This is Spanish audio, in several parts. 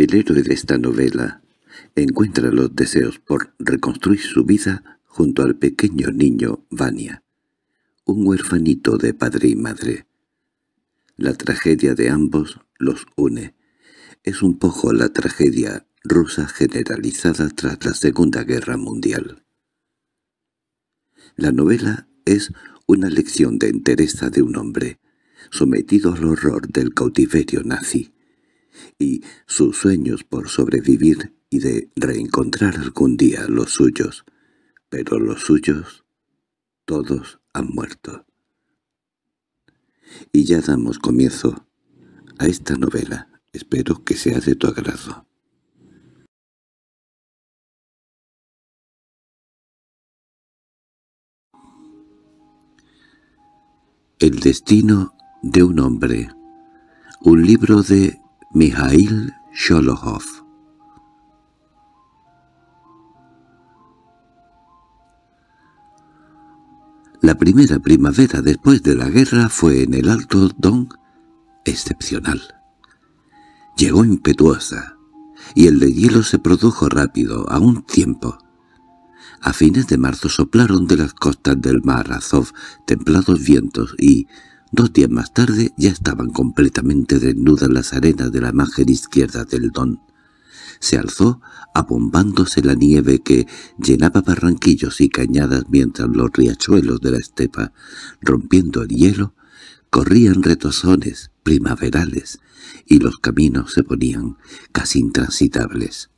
El héroe de esta novela encuentra los deseos por reconstruir su vida junto al pequeño niño Vania, un huerfanito de padre y madre. La tragedia de ambos los une. Es un poco la tragedia rusa generalizada tras la Segunda Guerra Mundial. La novela es una lección de entereza de un hombre, sometido al horror del cautiverio nazi y sus sueños por sobrevivir y de reencontrar algún día los suyos. Pero los suyos, todos han muerto. Y ya damos comienzo a esta novela. Espero que sea de tu agrado. El destino de un hombre. Un libro de Mijail Sholohov La primera primavera después de la guerra fue en el Alto Don excepcional. Llegó impetuosa, y el de se produjo rápido, a un tiempo. A fines de marzo soplaron de las costas del mar Azov templados vientos y, Dos días más tarde ya estaban completamente desnudas las arenas de la margen izquierda del Don. Se alzó abombándose la nieve que llenaba barranquillos y cañadas mientras los riachuelos de la estepa, rompiendo el hielo, corrían retozones primaverales y los caminos se ponían casi intransitables.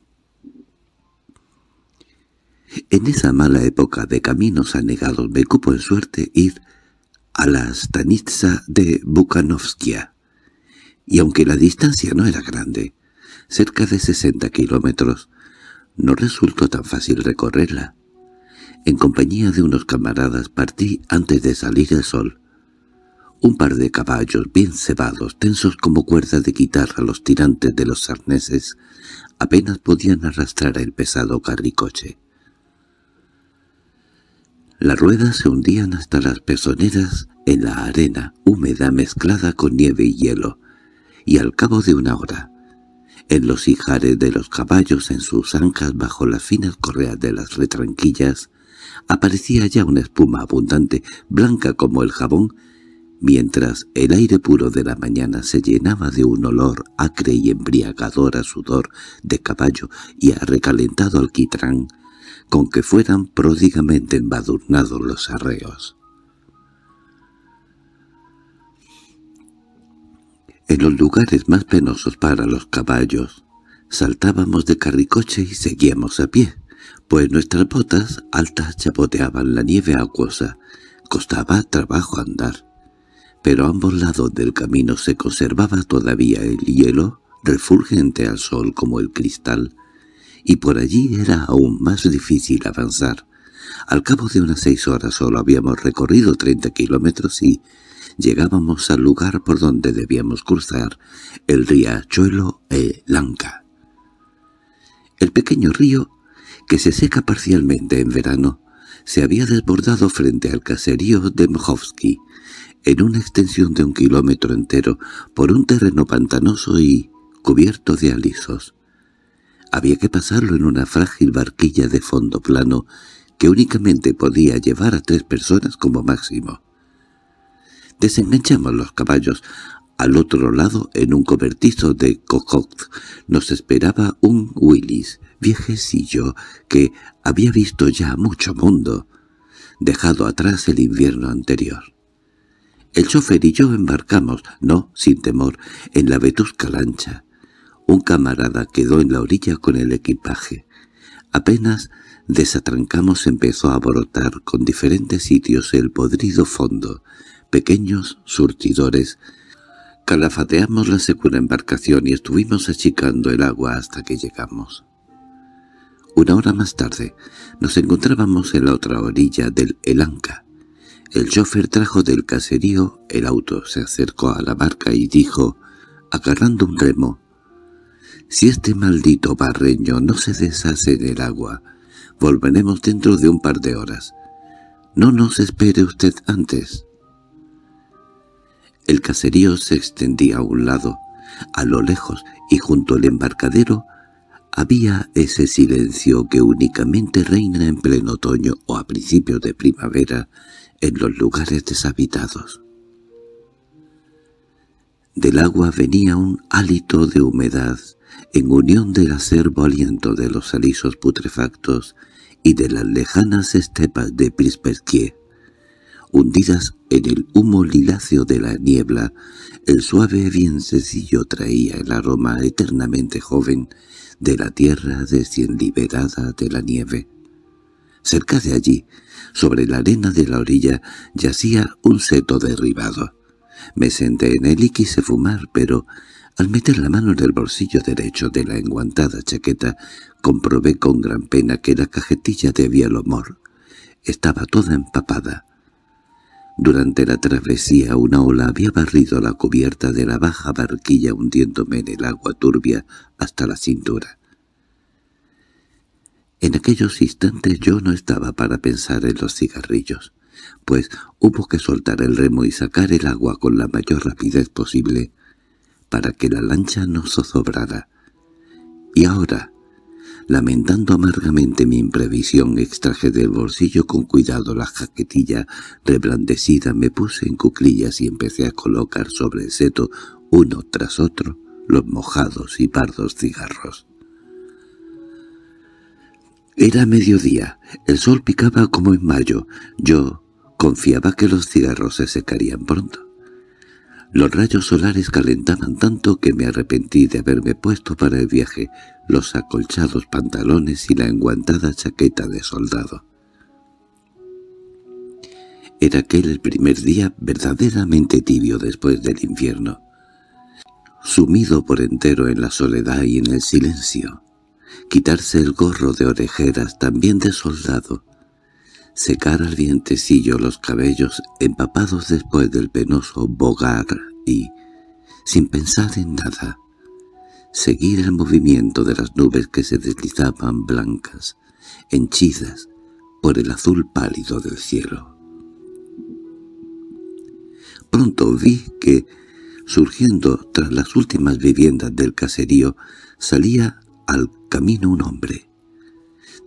En esa mala época de caminos anegados me cupo en suerte ir a la stanitsa de Bukanovskia y aunque la distancia no era grande, cerca de 60 kilómetros, no resultó tan fácil recorrerla. En compañía de unos camaradas partí antes de salir el sol. Un par de caballos bien cebados, tensos como cuerdas de guitarra los tirantes de los arneses, apenas podían arrastrar el pesado carricoche. Las ruedas se hundían hasta las pezoneras en la arena húmeda mezclada con nieve y hielo, y al cabo de una hora, en los ijares de los caballos, en sus ancas bajo las finas correas de las retranquillas, aparecía ya una espuma abundante, blanca como el jabón, mientras el aire puro de la mañana se llenaba de un olor acre y embriagador a sudor de caballo y a recalentado alquitrán, con que fueran pródigamente embadurnados los arreos. En los lugares más penosos para los caballos, saltábamos de carricoche y seguíamos a pie, pues nuestras botas altas chapoteaban la nieve acuosa. Costaba trabajo andar, pero a ambos lados del camino se conservaba todavía el hielo, refulgente al sol como el cristal, y por allí era aún más difícil avanzar. Al cabo de unas seis horas solo habíamos recorrido treinta kilómetros y, llegábamos al lugar por donde debíamos cruzar, el riachuelo e Lanca. El pequeño río, que se seca parcialmente en verano, se había desbordado frente al caserío de Mjovsky, en una extensión de un kilómetro entero, por un terreno pantanoso y cubierto de alisos. Había que pasarlo en una frágil barquilla de fondo plano que únicamente podía llevar a tres personas como máximo. Desenganchamos los caballos. Al otro lado, en un cobertizo de cocot, nos esperaba un Willis, viejecillo, que había visto ya mucho mundo, dejado atrás el invierno anterior. El chofer y yo embarcamos, no sin temor, en la vetusca lancha. Un camarada quedó en la orilla con el equipaje. Apenas desatrancamos empezó a brotar con diferentes sitios el podrido fondo, pequeños surtidores, calafateamos la segura embarcación y estuvimos achicando el agua hasta que llegamos. Una hora más tarde nos encontrábamos en la otra orilla del Elanca. El chofer trajo del caserío el auto, se acercó a la barca y dijo, agarrando un remo, «Si este maldito barreño no se deshace en el agua, volveremos dentro de un par de horas. No nos espere usted antes». El caserío se extendía a un lado, a lo lejos, y junto al embarcadero había ese silencio que únicamente reina en pleno otoño o a principios de primavera en los lugares deshabitados. Del agua venía un hálito de humedad, en unión del acerbo aliento de los alisos putrefactos y de las lejanas estepas de Prisperquier. Hundidas en el humo liláceo de la niebla, el suave bien sencillo traía el aroma eternamente joven de la tierra desciendiberada de la nieve. Cerca de allí, sobre la arena de la orilla, yacía un seto derribado. Me senté en él y quise fumar, pero al meter la mano en el bolsillo derecho de la enguantada chaqueta, comprobé con gran pena que la cajetilla de humor. estaba toda empapada. Durante la travesía una ola había barrido la cubierta de la baja barquilla hundiéndome en el agua turbia hasta la cintura. En aquellos instantes yo no estaba para pensar en los cigarrillos, pues hubo que soltar el remo y sacar el agua con la mayor rapidez posible para que la lancha no zozobrara. Y ahora, Lamentando amargamente mi imprevisión, extraje del bolsillo con cuidado la jaquetilla reblandecida, me puse en cuclillas y empecé a colocar sobre el seto, uno tras otro, los mojados y pardos cigarros. Era mediodía. El sol picaba como en mayo. Yo confiaba que los cigarros se secarían pronto. Los rayos solares calentaban tanto que me arrepentí de haberme puesto para el viaje los acolchados pantalones y la enguantada chaqueta de soldado. Era aquel el primer día verdaderamente tibio después del invierno, sumido por entero en la soledad y en el silencio. Quitarse el gorro de orejeras, también de soldado, secar al vientecillo los cabellos empapados después del penoso bogar y, sin pensar en nada, seguir el movimiento de las nubes que se deslizaban blancas, henchidas por el azul pálido del cielo. Pronto vi que, surgiendo tras las últimas viviendas del caserío, salía al camino un hombre.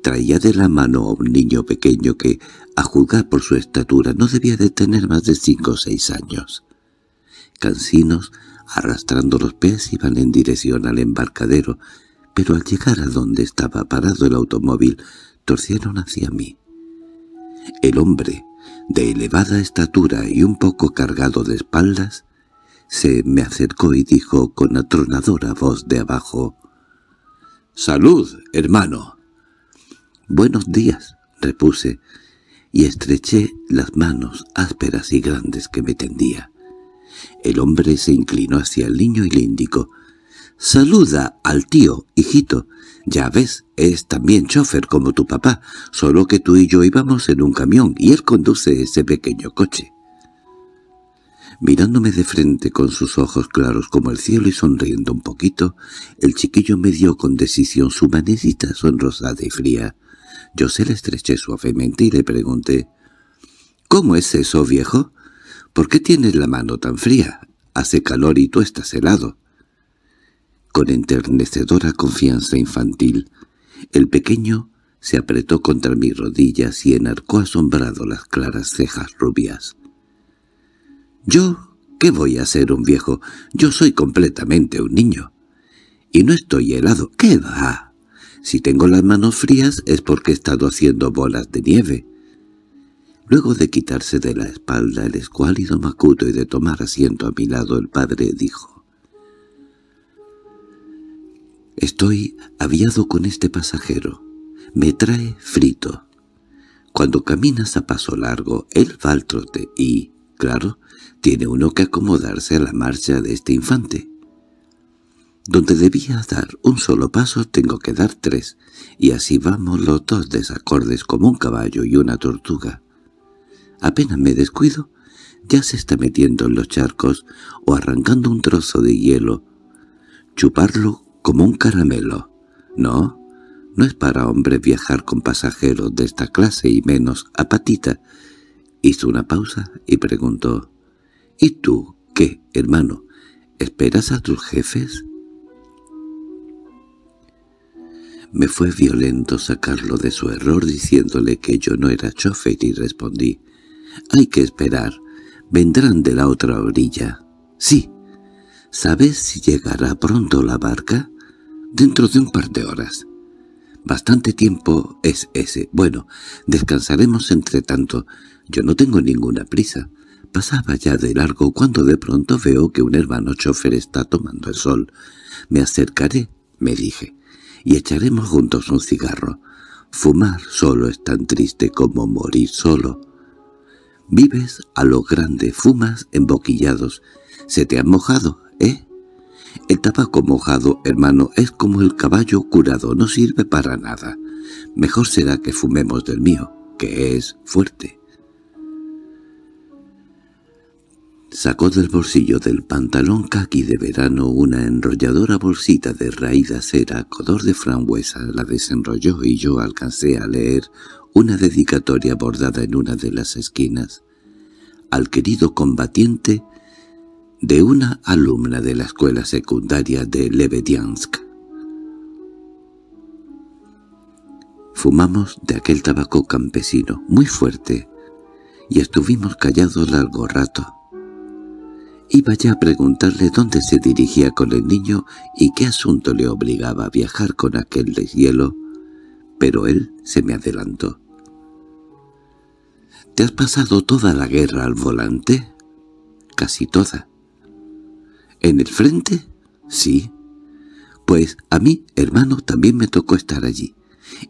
Traía de la mano a un niño pequeño que, a juzgar por su estatura, no debía de tener más de cinco o seis años. Cansinos, arrastrando los pies, iban en dirección al embarcadero, pero al llegar a donde estaba parado el automóvil, torcieron hacia mí. El hombre, de elevada estatura y un poco cargado de espaldas, se me acercó y dijo con atronadora voz de abajo, «¡Salud, hermano!» «Buenos días», repuse, y estreché las manos ásperas y grandes que me tendía. El hombre se inclinó hacia el niño y le indicó, «Saluda al tío, hijito. Ya ves, es también chofer como tu papá, solo que tú y yo íbamos en un camión y él conduce ese pequeño coche». Mirándome de frente con sus ojos claros como el cielo y sonriendo un poquito, el chiquillo me dio con decisión su manecita sonrosada y fría. Yo se le estreché suavemente y le pregunté, «¿Cómo es eso, viejo? ¿Por qué tienes la mano tan fría? Hace calor y tú estás helado». Con enternecedora confianza infantil, el pequeño se apretó contra mis rodillas y enarcó asombrado las claras cejas rubias. «¿Yo? ¿Qué voy a ser un viejo? Yo soy completamente un niño. Y no estoy helado. ¿Qué va?» Si tengo las manos frías es porque he estado haciendo bolas de nieve. Luego de quitarse de la espalda el escuálido macuto y de tomar asiento a mi lado el padre dijo «Estoy aviado con este pasajero. Me trae frito. Cuando caminas a paso largo, él va al trote y, claro, tiene uno que acomodarse a la marcha de este infante. Donde debía dar un solo paso tengo que dar tres, y así vamos los dos desacordes como un caballo y una tortuga. Apenas me descuido, ya se está metiendo en los charcos o arrancando un trozo de hielo. Chuparlo como un caramelo. No, no es para hombres viajar con pasajeros de esta clase y menos a patita. Hizo una pausa y preguntó, «¿Y tú qué, hermano? ¿Esperas a tus jefes?» Me fue violento sacarlo de su error diciéndole que yo no era chofer y respondí, «Hay que esperar. Vendrán de la otra orilla». «Sí». «¿Sabes si llegará pronto la barca?» «Dentro de un par de horas». «Bastante tiempo es ese. Bueno, descansaremos entre tanto. Yo no tengo ninguna prisa». Pasaba ya de largo cuando de pronto veo que un hermano chofer está tomando el sol. «Me acercaré», me dije y echaremos juntos un cigarro. Fumar solo es tan triste como morir solo. Vives a lo grande, fumas en boquillados. Se te han mojado, ¿eh? El tabaco mojado, hermano, es como el caballo curado, no sirve para nada. Mejor será que fumemos del mío, que es fuerte. Sacó del bolsillo del pantalón kaki de verano una enrolladora bolsita de raída cera acera color de frambuesa, la desenrolló y yo alcancé a leer una dedicatoria bordada en una de las esquinas. Al querido combatiente de una alumna de la escuela secundaria de Lebediansk. Fumamos de aquel tabaco campesino, muy fuerte, y estuvimos callados largo rato. Iba ya a preguntarle dónde se dirigía con el niño y qué asunto le obligaba a viajar con aquel deshielo, pero él se me adelantó. —¿Te has pasado toda la guerra al volante? —Casi toda. —¿En el frente? —Sí. —Pues a mí, hermano, también me tocó estar allí,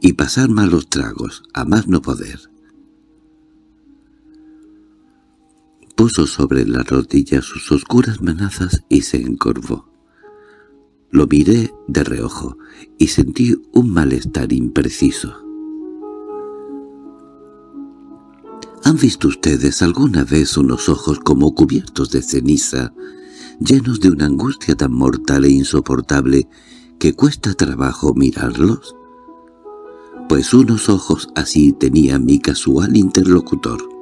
y pasar malos tragos, a más no poder. Puso sobre la rodilla sus oscuras manazas y se encorvó. Lo miré de reojo y sentí un malestar impreciso. ¿Han visto ustedes alguna vez unos ojos como cubiertos de ceniza, llenos de una angustia tan mortal e insoportable que cuesta trabajo mirarlos? Pues unos ojos así tenía mi casual interlocutor.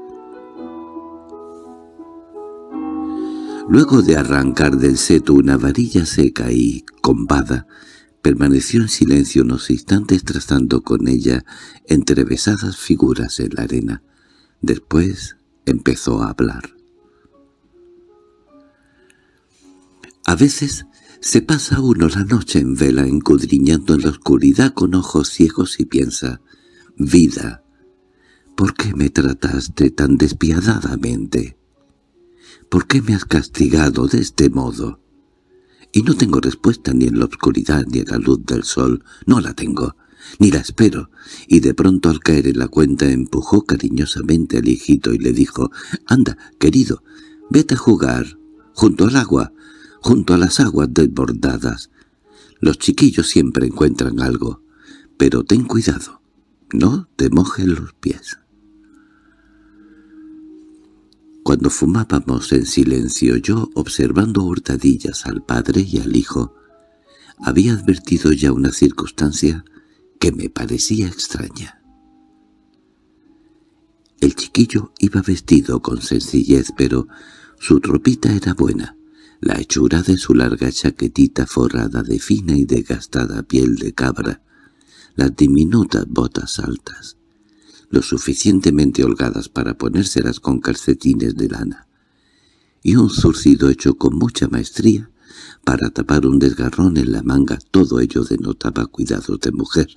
Luego de arrancar del seto una varilla seca y combada, permaneció en silencio unos instantes trazando con ella entrevesadas figuras en la arena. Después empezó a hablar. A veces se pasa uno la noche en vela encudriñando en la oscuridad con ojos ciegos y piensa, «Vida, ¿por qué me trataste tan despiadadamente?» ¿Por qué me has castigado de este modo? Y no tengo respuesta ni en la oscuridad ni en la luz del sol. No la tengo, ni la espero. Y de pronto al caer en la cuenta empujó cariñosamente al hijito y le dijo, «Anda, querido, vete a jugar, junto al agua, junto a las aguas desbordadas. Los chiquillos siempre encuentran algo, pero ten cuidado, no te mojes los pies». Cuando fumábamos en silencio yo, observando hurtadillas al padre y al hijo, había advertido ya una circunstancia que me parecía extraña. El chiquillo iba vestido con sencillez, pero su tropita era buena. La hechura de su larga chaquetita forrada de fina y degastada piel de cabra, las diminutas botas altas, lo suficientemente holgadas para ponérselas con calcetines de lana, y un zurcido hecho con mucha maestría para tapar un desgarrón en la manga, todo ello denotaba cuidados de mujer,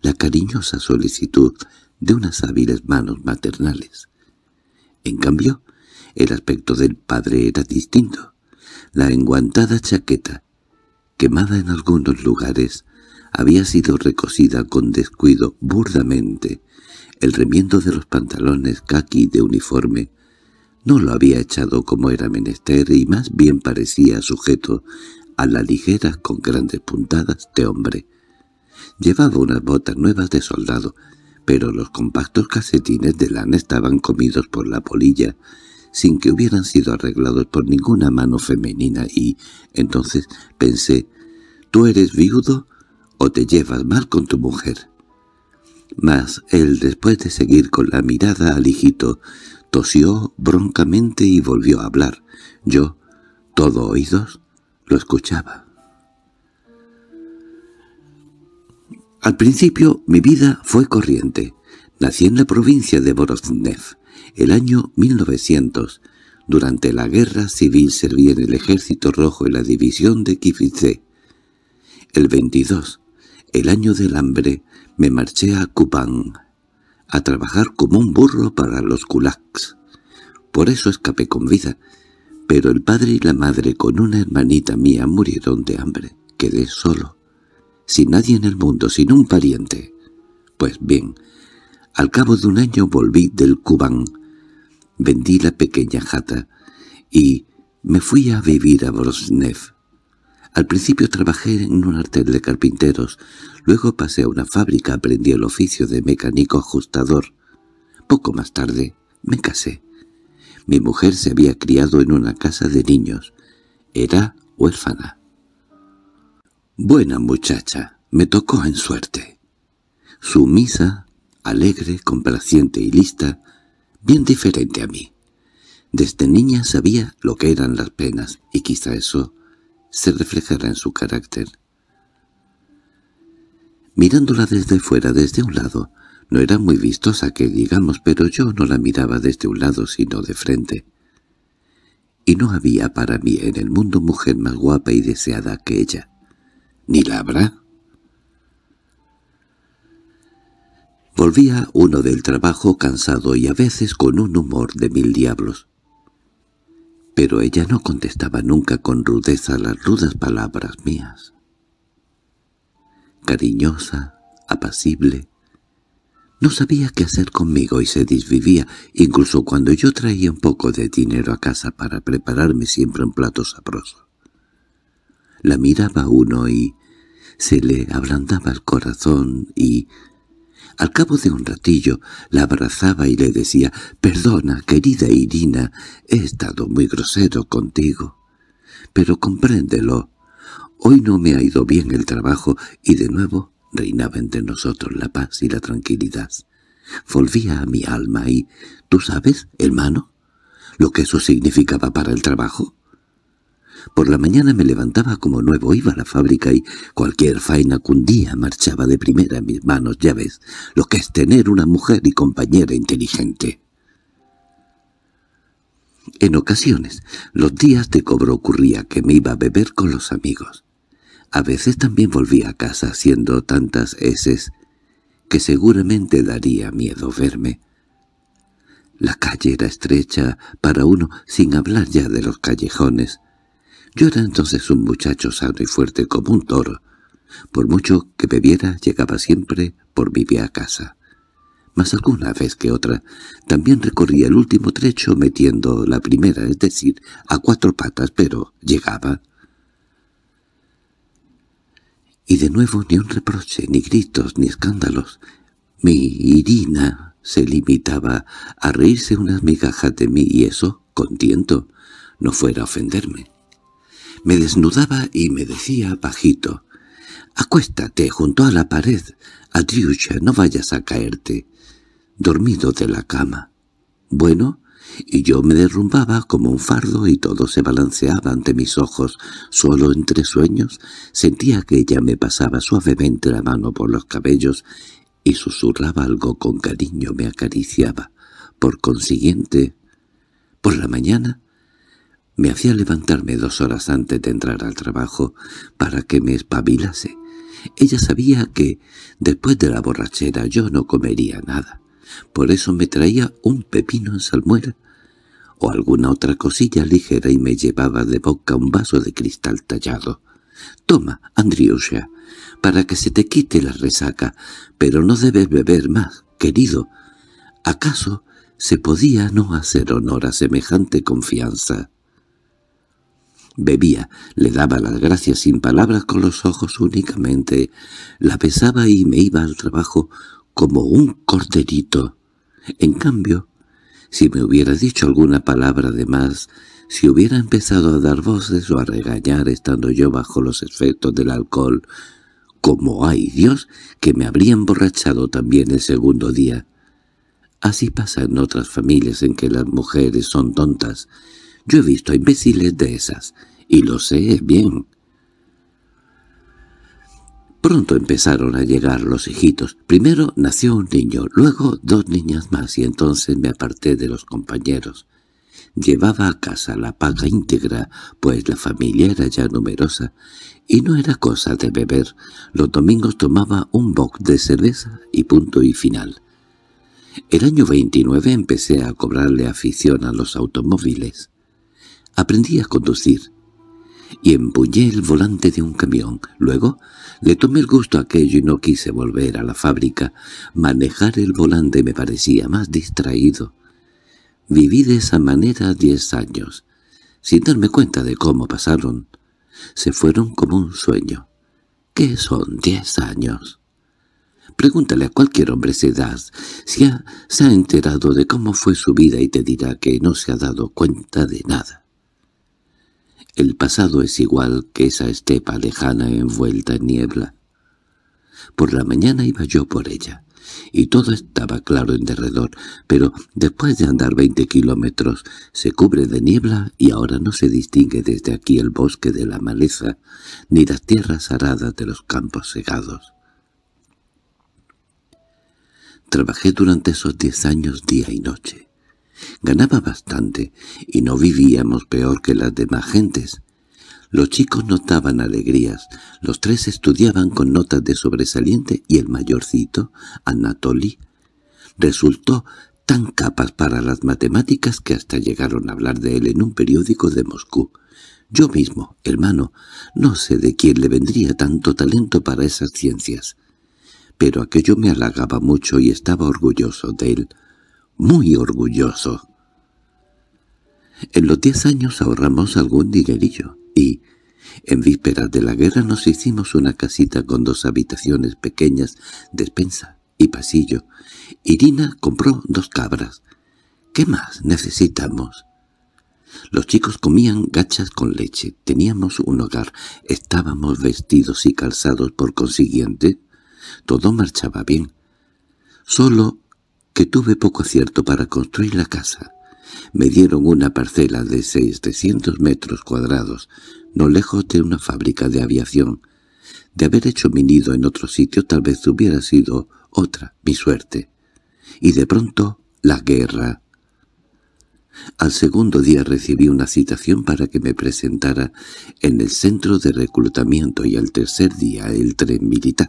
la cariñosa solicitud de unas hábiles manos maternales. En cambio, el aspecto del padre era distinto. La enguantada chaqueta, quemada en algunos lugares, había sido recosida con descuido burdamente el remiendo de los pantalones kaki de uniforme no lo había echado como era menester y más bien parecía sujeto a la ligera con grandes puntadas de hombre. Llevaba unas botas nuevas de soldado, pero los compactos casetines de lana estaban comidos por la polilla, sin que hubieran sido arreglados por ninguna mano femenina y, entonces, pensé, «¿Tú eres viudo o te llevas mal con tu mujer?» Mas él, después de seguir con la mirada al hijito, tosió broncamente y volvió a hablar. Yo, todo oídos, lo escuchaba. Al principio mi vida fue corriente. Nací en la provincia de Borosnev, el año 1900. Durante la guerra civil serví en el ejército rojo en la división de Kifice. El 22, el año del hambre, me marché a Kubán a trabajar como un burro para los kulaks. Por eso escapé con vida, pero el padre y la madre con una hermanita mía murieron de hambre. Quedé solo, sin nadie en el mundo, sin un pariente. Pues bien, al cabo de un año volví del Kubán, vendí la pequeña jata y me fui a vivir a Brosnev. Al principio trabajé en un artel de carpinteros, Luego pasé a una fábrica, aprendí el oficio de mecánico ajustador. Poco más tarde me casé. Mi mujer se había criado en una casa de niños. Era huérfana. Buena muchacha, me tocó en suerte. Sumisa, alegre, complaciente y lista, bien diferente a mí. Desde niña sabía lo que eran las penas, y quizá eso se reflejara en su carácter. Mirándola desde fuera, desde un lado, no era muy vistosa que digamos, pero yo no la miraba desde un lado sino de frente. Y no había para mí en el mundo mujer más guapa y deseada que ella. ¿Ni la habrá? Volvía uno del trabajo cansado y a veces con un humor de mil diablos. Pero ella no contestaba nunca con rudeza las rudas palabras mías cariñosa, apacible. No sabía qué hacer conmigo y se disvivía, incluso cuando yo traía un poco de dinero a casa para prepararme siempre un plato sabroso. La miraba uno y se le ablandaba el corazón y, al cabo de un ratillo, la abrazaba y le decía, «Perdona, querida Irina, he estado muy grosero contigo, pero compréndelo, Hoy no me ha ido bien el trabajo y de nuevo reinaba entre nosotros la paz y la tranquilidad. Volvía a mi alma y, ¿tú sabes, hermano, lo que eso significaba para el trabajo? Por la mañana me levantaba como nuevo, iba a la fábrica y cualquier faena cundía marchaba de primera en mis manos, ya ves, lo que es tener una mujer y compañera inteligente. En ocasiones, los días de cobro ocurría que me iba a beber con los amigos. A veces también volvía a casa haciendo tantas heces que seguramente daría miedo verme. La calle era estrecha para uno, sin hablar ya de los callejones. Yo era entonces un muchacho sano y fuerte como un toro. Por mucho que bebiera, llegaba siempre por vía a casa. Mas alguna vez que otra, también recorría el último trecho metiendo la primera, es decir, a cuatro patas, pero llegaba. Y de nuevo ni un reproche, ni gritos, ni escándalos. Mi Irina se limitaba a reírse unas migajas de mí y eso, contento, no fuera a ofenderme. Me desnudaba y me decía bajito, «Acuéstate junto a la pared, Adriucha, no vayas a caerte». Dormido de la cama. «Bueno, y yo me derrumbaba como un fardo y todo se balanceaba ante mis ojos. Solo entre sueños sentía que ella me pasaba suavemente la mano por los cabellos y susurraba algo con cariño, me acariciaba. Por consiguiente, por la mañana me hacía levantarme dos horas antes de entrar al trabajo para que me espabilase. Ella sabía que, después de la borrachera, yo no comería nada. Por eso me traía un pepino en salmuera o alguna otra cosilla ligera y me llevaba de boca un vaso de cristal tallado. «Toma, Andriusha, para que se te quite la resaca, pero no debes beber más, querido. ¿Acaso se podía no hacer honor a semejante confianza?» Bebía, le daba las gracias sin palabras con los ojos únicamente, la besaba y me iba al trabajo como un corderito. En cambio, si me hubiera dicho alguna palabra de más, si hubiera empezado a dar voces o a regañar estando yo bajo los efectos del alcohol, como hay Dios que me habría emborrachado también el segundo día. Así pasa en otras familias en que las mujeres son tontas. Yo he visto a imbéciles de esas, y lo sé bien. Pronto empezaron a llegar los hijitos. Primero nació un niño, luego dos niñas más, y entonces me aparté de los compañeros. Llevaba a casa la paga íntegra, pues la familia era ya numerosa, y no era cosa de beber. Los domingos tomaba un box de cerveza y punto y final. El año 29 empecé a cobrarle afición a los automóviles. Aprendí a conducir, y empuñé el volante de un camión. Luego le tomé el gusto a aquello y no quise volver a la fábrica. Manejar el volante me parecía más distraído. Viví de esa manera diez años, sin darme cuenta de cómo pasaron. Se fueron como un sueño. ¿Qué son diez años? Pregúntale a cualquier hombre de edad si se ha enterado de cómo fue su vida y te dirá que no se ha dado cuenta de nada. El pasado es igual que esa estepa lejana envuelta en niebla. Por la mañana iba yo por ella, y todo estaba claro en derredor, pero después de andar veinte kilómetros se cubre de niebla y ahora no se distingue desde aquí el bosque de la maleza, ni las tierras aradas de los campos segados. Trabajé durante esos diez años día y noche. Ganaba bastante, y no vivíamos peor que las demás gentes. Los chicos notaban alegrías, los tres estudiaban con notas de sobresaliente y el mayorcito, Anatoly, resultó tan capaz para las matemáticas que hasta llegaron a hablar de él en un periódico de Moscú. Yo mismo, hermano, no sé de quién le vendría tanto talento para esas ciencias. Pero aquello me halagaba mucho y estaba orgulloso de él muy orgulloso. En los diez años ahorramos algún dinerillo y, en vísperas de la guerra, nos hicimos una casita con dos habitaciones pequeñas, despensa y pasillo. Irina compró dos cabras. ¿Qué más necesitamos? Los chicos comían gachas con leche, teníamos un hogar, estábamos vestidos y calzados por consiguiente. Todo marchaba bien. Solo que tuve poco acierto para construir la casa. Me dieron una parcela de 600 metros cuadrados, no lejos de una fábrica de aviación. De haber hecho mi nido en otro sitio tal vez hubiera sido otra mi suerte. Y de pronto, la guerra. Al segundo día recibí una citación para que me presentara en el centro de reclutamiento y al tercer día el tren militar.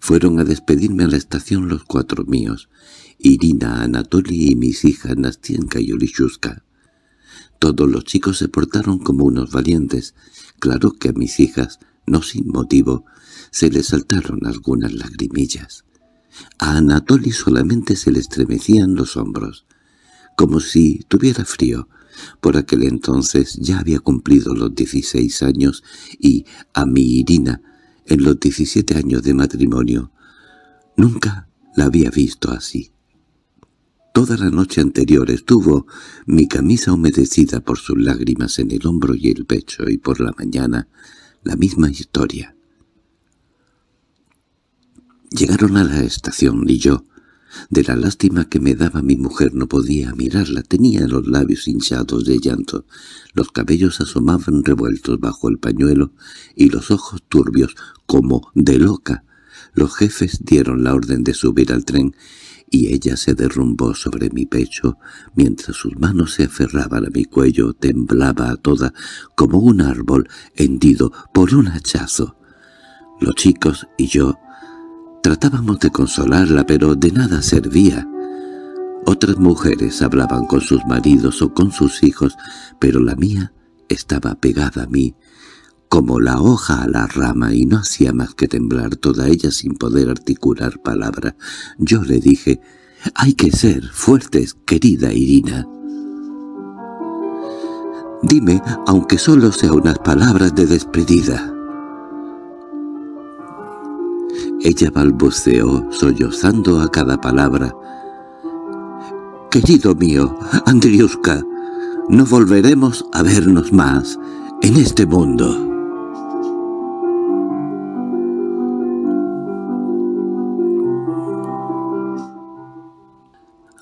Fueron a despedirme a la estación los cuatro míos, Irina, Anatoly y mis hijas Nastienka y Olishuska. Todos los chicos se portaron como unos valientes. Claro que a mis hijas, no sin motivo, se les saltaron algunas lagrimillas. A Anatoly solamente se le estremecían los hombros, como si tuviera frío. Por aquel entonces ya había cumplido los dieciséis años y a mi Irina en los 17 años de matrimonio. Nunca la había visto así. Toda la noche anterior estuvo mi camisa humedecida por sus lágrimas en el hombro y el pecho, y por la mañana la misma historia. Llegaron a la estación y yo, de la lástima que me daba mi mujer no podía mirarla, tenía los labios hinchados de llanto, los cabellos asomaban revueltos bajo el pañuelo y los ojos turbios como de loca. Los jefes dieron la orden de subir al tren y ella se derrumbó sobre mi pecho, mientras sus manos se aferraban a mi cuello, temblaba a toda como un árbol hendido por un hachazo. Los chicos y yo Tratábamos de consolarla, pero de nada servía. Otras mujeres hablaban con sus maridos o con sus hijos, pero la mía estaba pegada a mí, como la hoja a la rama, y no hacía más que temblar toda ella sin poder articular palabra. Yo le dije, «Hay que ser fuertes, querida Irina». «Dime, aunque solo sea unas palabras de despedida». Ella balbuceó, sollozando a cada palabra. «Querido mío, Andriuska, no volveremos a vernos más en este mundo».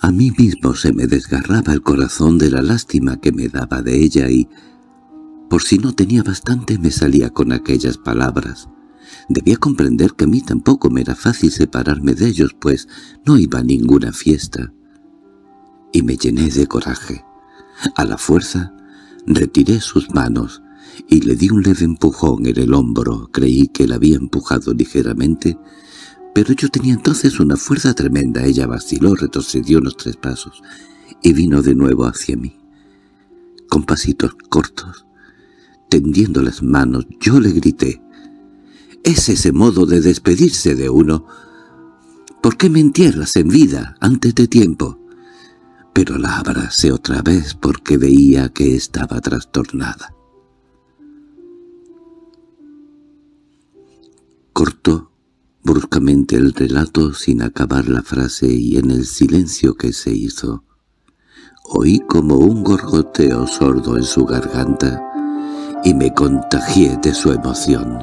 A mí mismo se me desgarraba el corazón de la lástima que me daba de ella y, por si no tenía bastante, me salía con aquellas palabras. Debía comprender que a mí tampoco me era fácil separarme de ellos, pues no iba a ninguna fiesta. Y me llené de coraje. A la fuerza, retiré sus manos y le di un leve empujón en el hombro. Creí que la había empujado ligeramente, pero yo tenía entonces una fuerza tremenda. Ella vaciló, retrocedió unos tres pasos y vino de nuevo hacia mí. Con pasitos cortos, tendiendo las manos, yo le grité es ese modo de despedirse de uno. ¿Por qué me entierras en vida antes de tiempo? Pero la abracé otra vez porque veía que estaba trastornada. Cortó bruscamente el relato sin acabar la frase y en el silencio que se hizo, oí como un gorgoteo sordo en su garganta y me contagié de su emoción.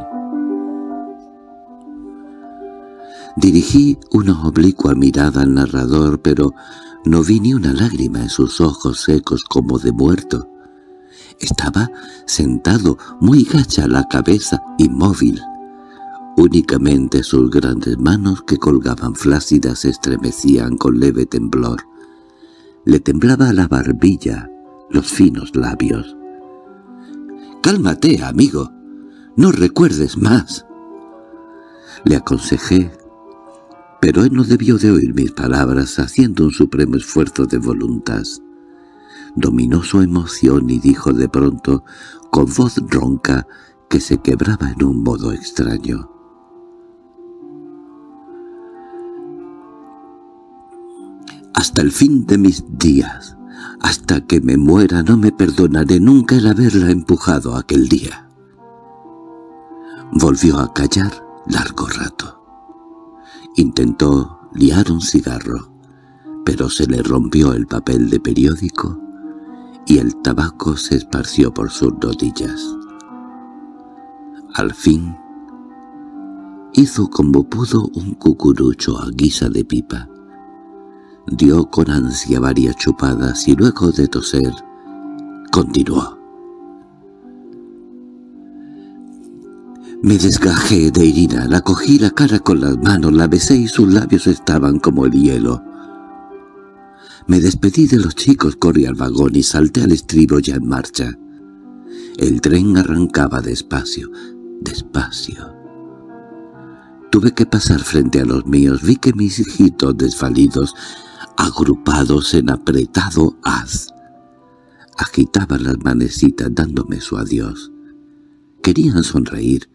Dirigí una oblicua mirada al narrador, pero no vi ni una lágrima en sus ojos secos como de muerto. Estaba sentado, muy gacha la cabeza, inmóvil. Únicamente sus grandes manos que colgaban flácidas se estremecían con leve temblor. Le temblaba la barbilla, los finos labios. «¡Cálmate, amigo! ¡No recuerdes más!» Le aconsejé pero él no debió de oír mis palabras haciendo un supremo esfuerzo de voluntad. Dominó su emoción y dijo de pronto, con voz ronca, que se quebraba en un modo extraño. Hasta el fin de mis días, hasta que me muera no me perdonaré nunca el haberla empujado aquel día. Volvió a callar largo rato. Intentó liar un cigarro, pero se le rompió el papel de periódico y el tabaco se esparció por sus rodillas. Al fin, hizo como pudo un cucurucho a guisa de pipa. Dio con ansia varias chupadas y luego de toser, continuó. Me desgajé de Irina, la cogí la cara con las manos, la besé y sus labios estaban como el hielo. Me despedí de los chicos, corrí al vagón y salté al estribo ya en marcha. El tren arrancaba despacio, despacio. Tuve que pasar frente a los míos, vi que mis hijitos desvalidos, agrupados en apretado haz, agitaban las manecitas dándome su adiós. Querían sonreír,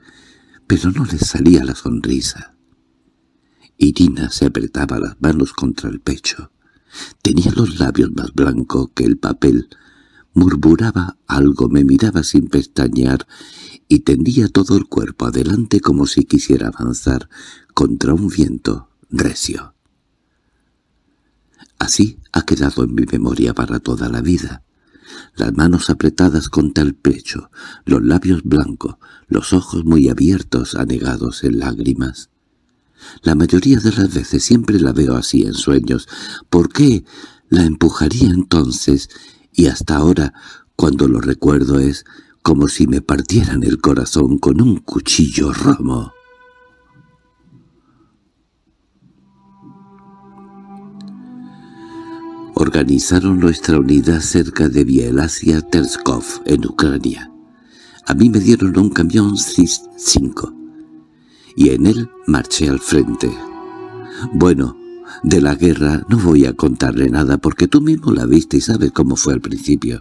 pero no le salía la sonrisa. Irina se apretaba las manos contra el pecho. Tenía los labios más blancos que el papel. Murmuraba algo, me miraba sin pestañear y tendía todo el cuerpo adelante como si quisiera avanzar contra un viento recio. Así ha quedado en mi memoria para toda la vida las manos apretadas contra el pecho, los labios blancos, los ojos muy abiertos, anegados en lágrimas. La mayoría de las veces siempre la veo así en sueños. ¿Por qué la empujaría entonces? Y hasta ahora, cuando lo recuerdo, es como si me partieran el corazón con un cuchillo romo? organizaron nuestra unidad cerca de Bielasia Terskov, en Ucrania. A mí me dieron un camión CIS-5 y en él marché al frente. Bueno, de la guerra no voy a contarle nada porque tú mismo la viste y sabes cómo fue al principio.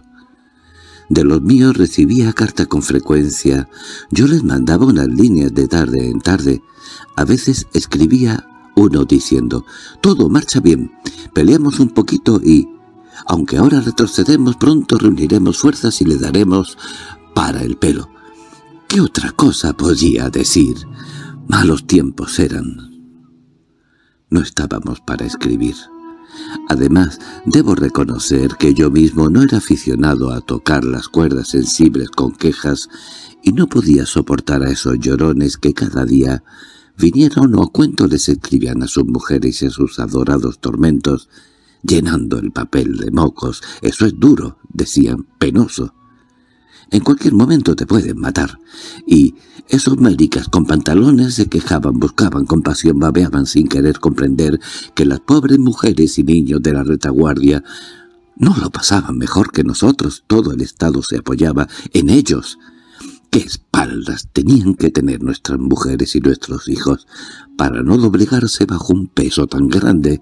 De los míos recibía carta con frecuencia. Yo les mandaba unas líneas de tarde en tarde. A veces escribía uno diciendo, «Todo marcha bien, peleamos un poquito y, aunque ahora retrocedemos, pronto reuniremos fuerzas y le daremos para el pelo». ¿Qué otra cosa podía decir? Malos tiempos eran. No estábamos para escribir. Además, debo reconocer que yo mismo no era aficionado a tocar las cuerdas sensibles con quejas y no podía soportar a esos llorones que cada día vinieron o cuento les escribían a sus mujeres y a sus adorados tormentos, llenando el papel de mocos. «Eso es duro», decían, «penoso». En cualquier momento te pueden matar. Y esos médicas con pantalones se quejaban, buscaban compasión, babeaban sin querer comprender que las pobres mujeres y niños de la retaguardia no lo pasaban mejor que nosotros. Todo el Estado se apoyaba en ellos. ¿Qué espaldas tenían que tener nuestras mujeres y nuestros hijos para no doblegarse bajo un peso tan grande?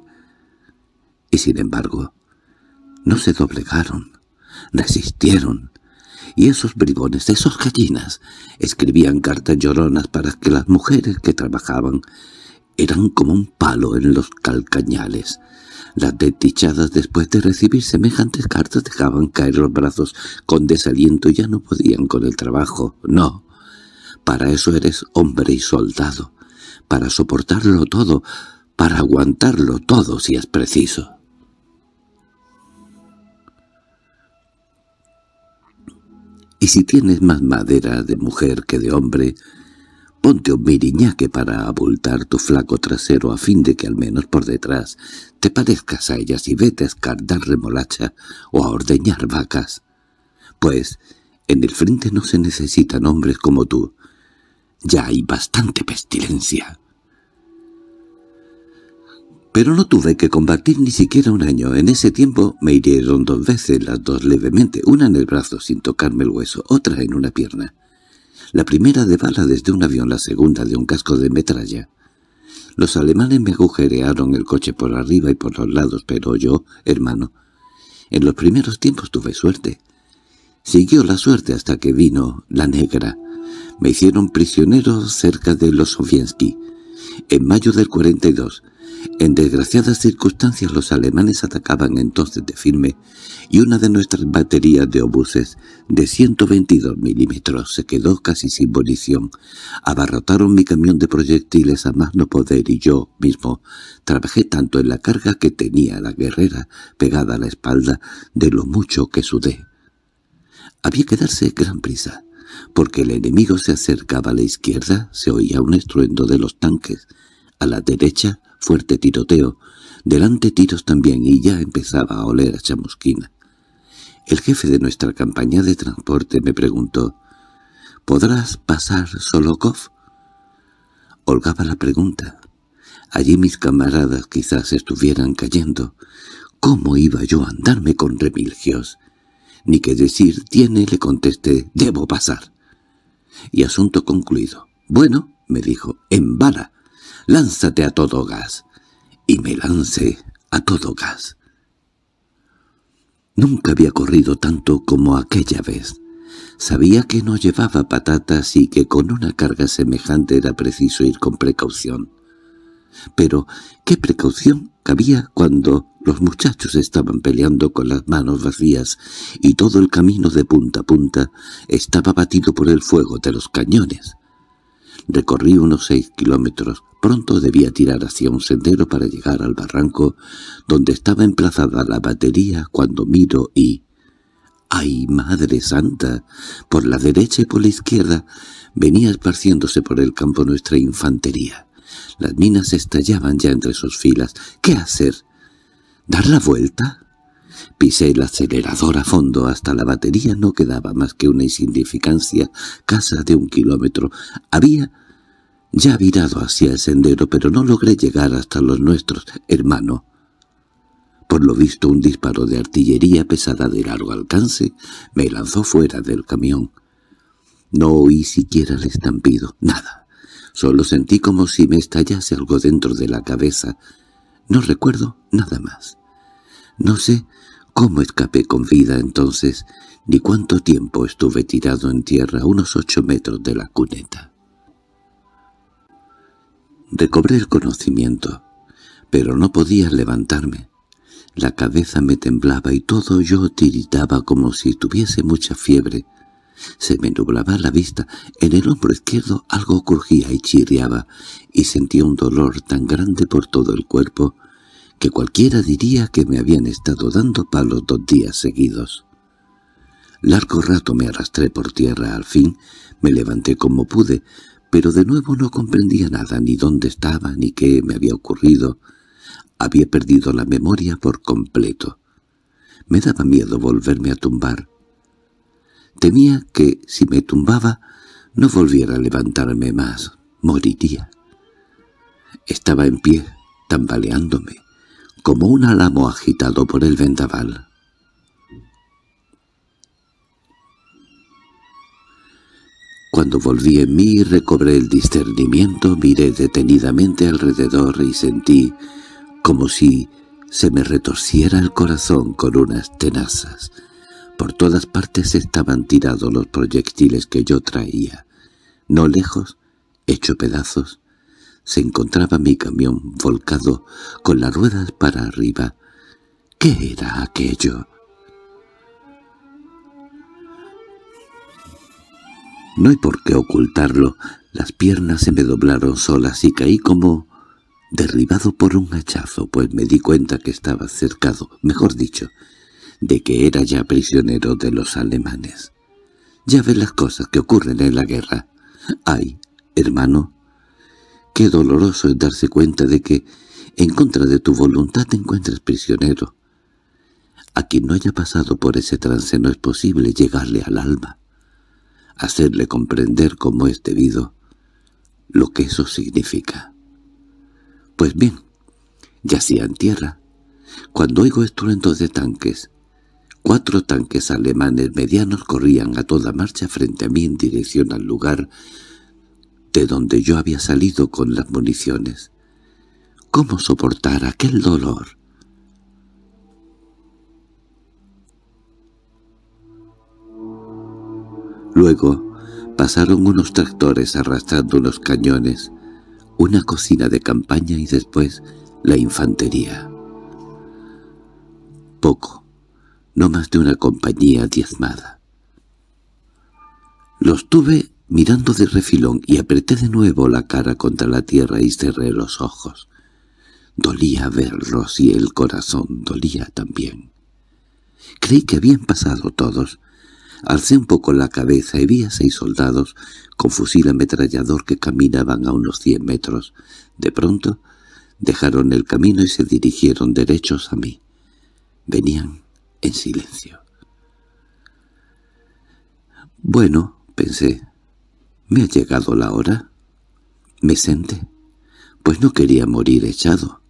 Y sin embargo, no se doblegaron, resistieron. Y esos bribones, esos gallinas, escribían cartas lloronas para que las mujeres que trabajaban eran como un palo en los calcañales, las desdichadas después de recibir semejantes cartas dejaban caer los brazos con desaliento y ya no podían con el trabajo. No, para eso eres hombre y soldado, para soportarlo todo, para aguantarlo todo si es preciso. Y si tienes más madera de mujer que de hombre, Ponte un miriñaque para abultar tu flaco trasero a fin de que al menos por detrás te parezcas a ellas y vete a escardar remolacha o a ordeñar vacas. Pues en el frente no se necesitan hombres como tú. Ya hay bastante pestilencia. Pero no tuve que combatir ni siquiera un año. En ese tiempo me hirieron dos veces, las dos levemente, una en el brazo sin tocarme el hueso, otra en una pierna la primera de bala desde un avión, la segunda de un casco de metralla. Los alemanes me agujerearon el coche por arriba y por los lados, pero yo, hermano, en los primeros tiempos tuve suerte. Siguió la suerte hasta que vino la negra. Me hicieron prisionero cerca de los Soviensky. En mayo del 42, en desgraciadas circunstancias los alemanes atacaban entonces de firme y una de nuestras baterías de obuses de 122 milímetros se quedó casi sin munición. Abarrotaron mi camión de proyectiles a más no poder y yo mismo trabajé tanto en la carga que tenía la guerrera pegada a la espalda de lo mucho que sudé. Había que darse gran prisa porque el enemigo se acercaba a la izquierda, se oía un estruendo de los tanques, a la derecha, fuerte tiroteo. Delante tiros también y ya empezaba a oler a chamusquina. El jefe de nuestra campaña de transporte me preguntó, «¿Podrás pasar, Solokov?» Holgaba la pregunta. Allí mis camaradas quizás estuvieran cayendo. ¿Cómo iba yo a andarme con remilgios? Ni que decir tiene, le contesté, «Debo pasar». Y asunto concluido. «Bueno», me dijo, «en bala» lánzate a todo gas. Y me lance a todo gas. Nunca había corrido tanto como aquella vez. Sabía que no llevaba patatas y que con una carga semejante era preciso ir con precaución. Pero, ¿qué precaución cabía cuando los muchachos estaban peleando con las manos vacías y todo el camino de punta a punta estaba batido por el fuego de los cañones? Recorrí unos seis kilómetros. Pronto debía tirar hacia un sendero para llegar al barranco donde estaba emplazada la batería cuando miro y... ¡Ay, Madre Santa! Por la derecha y por la izquierda venía esparciéndose por el campo nuestra infantería. Las minas estallaban ya entre sus filas. ¿Qué hacer? ¿Dar la vuelta? Pisé el acelerador a fondo hasta la batería, no quedaba más que una insignificancia casa de un kilómetro. Había ya virado hacia el sendero, pero no logré llegar hasta los nuestros, hermano. Por lo visto un disparo de artillería pesada de largo alcance me lanzó fuera del camión. No oí siquiera el estampido, nada. Solo sentí como si me estallase algo dentro de la cabeza. No recuerdo nada más. No sé cómo escapé con vida entonces, ni cuánto tiempo estuve tirado en tierra a unos ocho metros de la cuneta. Recobré el conocimiento, pero no podía levantarme. La cabeza me temblaba y todo yo tiritaba como si tuviese mucha fiebre. Se me nublaba la vista, en el hombro izquierdo algo crujía y chirriaba, y sentía un dolor tan grande por todo el cuerpo que cualquiera diría que me habían estado dando palos dos días seguidos. Largo rato me arrastré por tierra al fin, me levanté como pude, pero de nuevo no comprendía nada, ni dónde estaba, ni qué me había ocurrido. Había perdido la memoria por completo. Me daba miedo volverme a tumbar. Temía que, si me tumbaba, no volviera a levantarme más. Moriría. Estaba en pie, tambaleándome como un álamo agitado por el vendaval. Cuando volví en mí y recobré el discernimiento, miré detenidamente alrededor y sentí como si se me retorciera el corazón con unas tenazas. Por todas partes estaban tirados los proyectiles que yo traía. No lejos, hecho pedazos, se encontraba mi camión volcado con las ruedas para arriba. ¿Qué era aquello? No hay por qué ocultarlo. Las piernas se me doblaron solas y caí como derribado por un hachazo, pues me di cuenta que estaba cercado, mejor dicho, de que era ya prisionero de los alemanes. Ya ves las cosas que ocurren en la guerra. Ay, hermano, Qué doloroso es darse cuenta de que, en contra de tu voluntad, te encuentras prisionero. A quien no haya pasado por ese trance no es posible llegarle al alma, hacerle comprender como es debido lo que eso significa. Pues bien, yacía en tierra. Cuando oigo estruendos de tanques, cuatro tanques alemanes medianos corrían a toda marcha frente a mí en dirección al lugar de donde yo había salido con las municiones. ¿Cómo soportar aquel dolor? Luego pasaron unos tractores arrastrando unos cañones, una cocina de campaña y después la infantería. Poco, no más de una compañía diezmada. Los tuve mirando de refilón y apreté de nuevo la cara contra la tierra y cerré los ojos. Dolía verlos y el corazón dolía también. Creí que habían pasado todos. Alcé un poco la cabeza y vi a seis soldados con fusil ametrallador que caminaban a unos cien metros. De pronto dejaron el camino y se dirigieron derechos a mí. Venían en silencio. «Bueno», pensé, ¿Me ha llegado la hora? Me senté, pues no quería morir echado.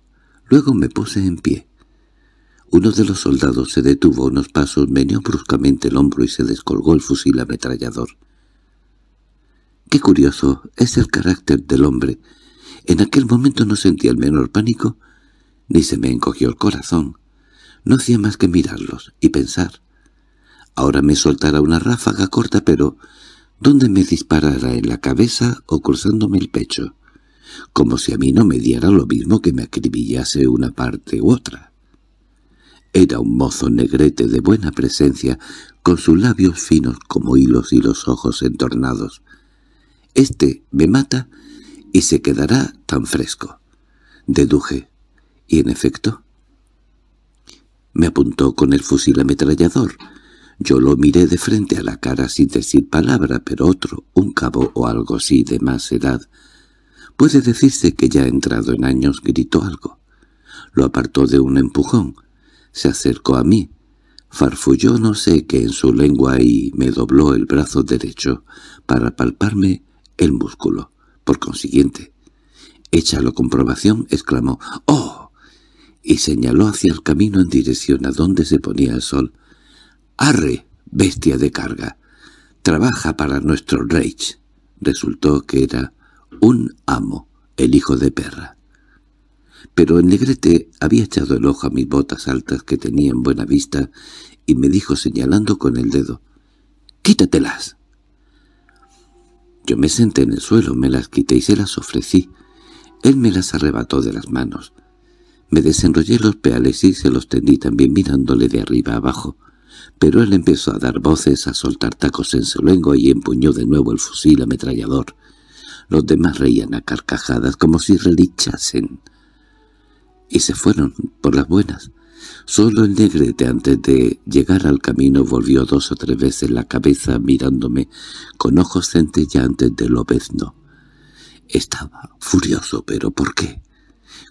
Luego me puse en pie. Uno de los soldados se detuvo unos pasos, meneó bruscamente el hombro y se descolgó el fusil ametrallador. Qué curioso es el carácter del hombre. En aquel momento no sentía el menor pánico, ni se me encogió el corazón. No hacía más que mirarlos y pensar. Ahora me soltará una ráfaga corta, pero donde me disparara en la cabeza o cruzándome el pecho, como si a mí no me diera lo mismo que me acribillase una parte u otra. Era un mozo negrete de buena presencia, con sus labios finos como hilos y los ojos entornados. Este me mata y se quedará tan fresco. Deduje. Y en efecto... Me apuntó con el fusil ametrallador. Yo lo miré de frente a la cara sin decir palabra, pero otro, un cabo o algo así de más edad, puede decirse que ya entrado en años gritó algo. Lo apartó de un empujón, se acercó a mí, farfulló no sé qué en su lengua y me dobló el brazo derecho para palparme el músculo. Por consiguiente, hecha la comprobación, exclamó «¡Oh!» y señaló hacia el camino en dirección a donde se ponía el sol. —¡Arre, bestia de carga! Trabaja para nuestro Reich. Resultó que era un amo, el hijo de perra. Pero el negrete había echado el ojo a mis botas altas que tenía en buena vista y me dijo señalando con el dedo, «¡Quítatelas!». Yo me senté en el suelo, me las quité y se las ofrecí. Él me las arrebató de las manos. Me desenrollé los peales y se los tendí también mirándole de arriba abajo pero él empezó a dar voces, a soltar tacos en su lengua y empuñó de nuevo el fusil ametrallador. Los demás reían a carcajadas como si relichasen. Y se fueron por las buenas. Solo el negrete antes de llegar al camino volvió dos o tres veces la cabeza mirándome con ojos centellantes de lobezno. Estaba furioso, pero ¿por qué?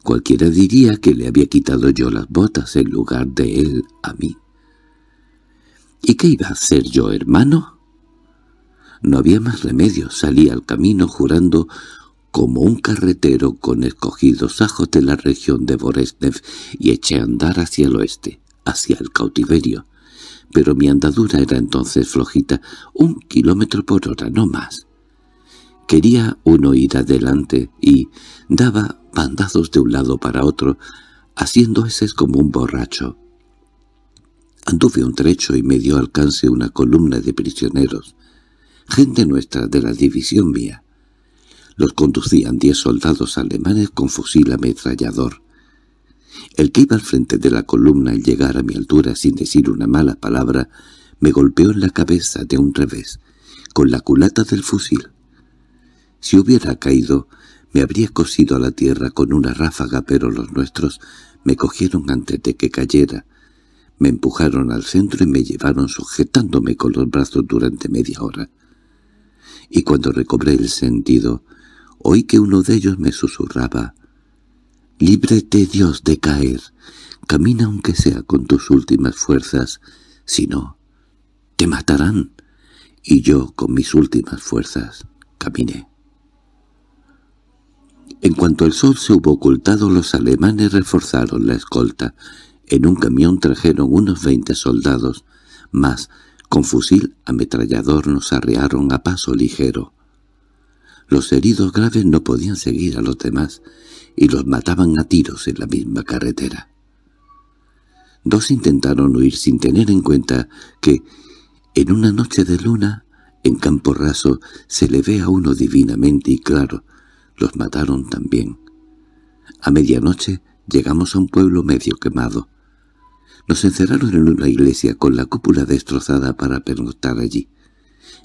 Cualquiera diría que le había quitado yo las botas en lugar de él a mí. ¿Y qué iba a hacer yo, hermano? No había más remedio, salí al camino jurando como un carretero con escogidos ajos de la región de Boresnev y eché a andar hacia el oeste, hacia el cautiverio. Pero mi andadura era entonces flojita, un kilómetro por hora, no más. Quería uno ir adelante y daba bandazos de un lado para otro, haciendo como un borracho. Anduve un trecho y me dio alcance una columna de prisioneros, gente nuestra de la división mía. Los conducían diez soldados alemanes con fusil ametrallador. El que iba al frente de la columna al llegar a mi altura sin decir una mala palabra, me golpeó en la cabeza de un revés, con la culata del fusil. Si hubiera caído, me habría cosido a la tierra con una ráfaga, pero los nuestros me cogieron antes de que cayera, me empujaron al centro y me llevaron sujetándome con los brazos durante media hora. Y cuando recobré el sentido, oí que uno de ellos me susurraba, «Líbrete Dios de caer, camina aunque sea con tus últimas fuerzas, si no, te matarán». Y yo, con mis últimas fuerzas, caminé. En cuanto el sol se hubo ocultado, los alemanes reforzaron la escolta en un camión trajeron unos veinte soldados, mas con fusil ametrallador nos arrearon a paso ligero. Los heridos graves no podían seguir a los demás y los mataban a tiros en la misma carretera. Dos intentaron huir sin tener en cuenta que, en una noche de luna, en campo raso, se le ve a uno divinamente y claro, los mataron también. A medianoche llegamos a un pueblo medio quemado. Nos encerraron en una iglesia con la cúpula destrozada para pernoctar allí.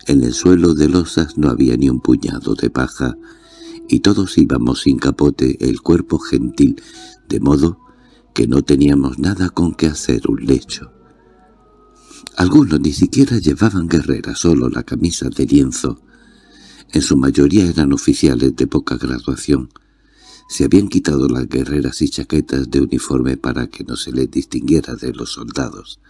En el suelo de losas no había ni un puñado de paja, y todos íbamos sin capote el cuerpo gentil, de modo que no teníamos nada con que hacer un lecho. Algunos ni siquiera llevaban guerrera, solo la camisa de lienzo. En su mayoría eran oficiales de poca graduación. Se habían quitado las guerreras y chaquetas de uniforme para que no se les distinguiera de los soldados.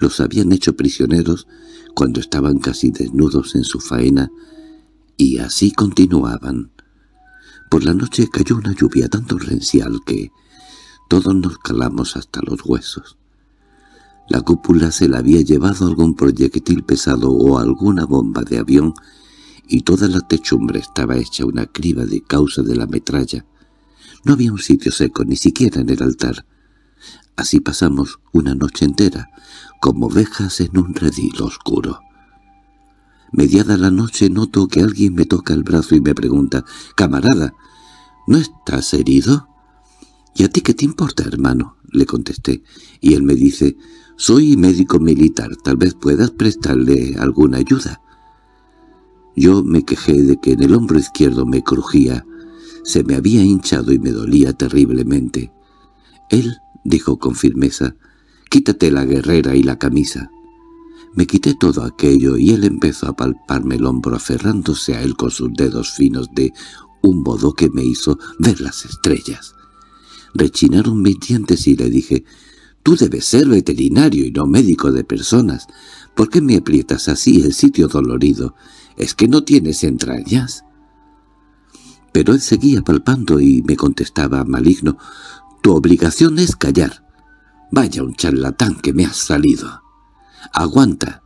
Los habían hecho prisioneros cuando estaban casi desnudos en su faena, y así continuaban. Por la noche cayó una lluvia tan torrencial que todos nos calamos hasta los huesos. La cúpula se la había llevado algún proyectil pesado o alguna bomba de avión, y toda la techumbre estaba hecha una criba de causa de la metralla. No había un sitio seco, ni siquiera en el altar. Así pasamos una noche entera, como ovejas en un redil oscuro. Mediada la noche noto que alguien me toca el brazo y me pregunta, «Camarada, ¿no estás herido?» «¿Y a ti qué te importa, hermano?» le contesté, y él me dice, «Soy médico militar, tal vez puedas prestarle alguna ayuda». Yo me quejé de que en el hombro izquierdo me crujía se me había hinchado y me dolía terriblemente. Él dijo con firmeza, «Quítate la guerrera y la camisa». Me quité todo aquello y él empezó a palparme el hombro aferrándose a él con sus dedos finos de un modo que me hizo ver las estrellas. Rechinaron mis dientes y le dije, «Tú debes ser veterinario y no médico de personas. ¿Por qué me aprietas así el sitio dolorido? ¿Es que no tienes entrañas?» Pero él seguía palpando y me contestaba maligno, «Tu obligación es callar. Vaya un charlatán que me has salido. Aguanta,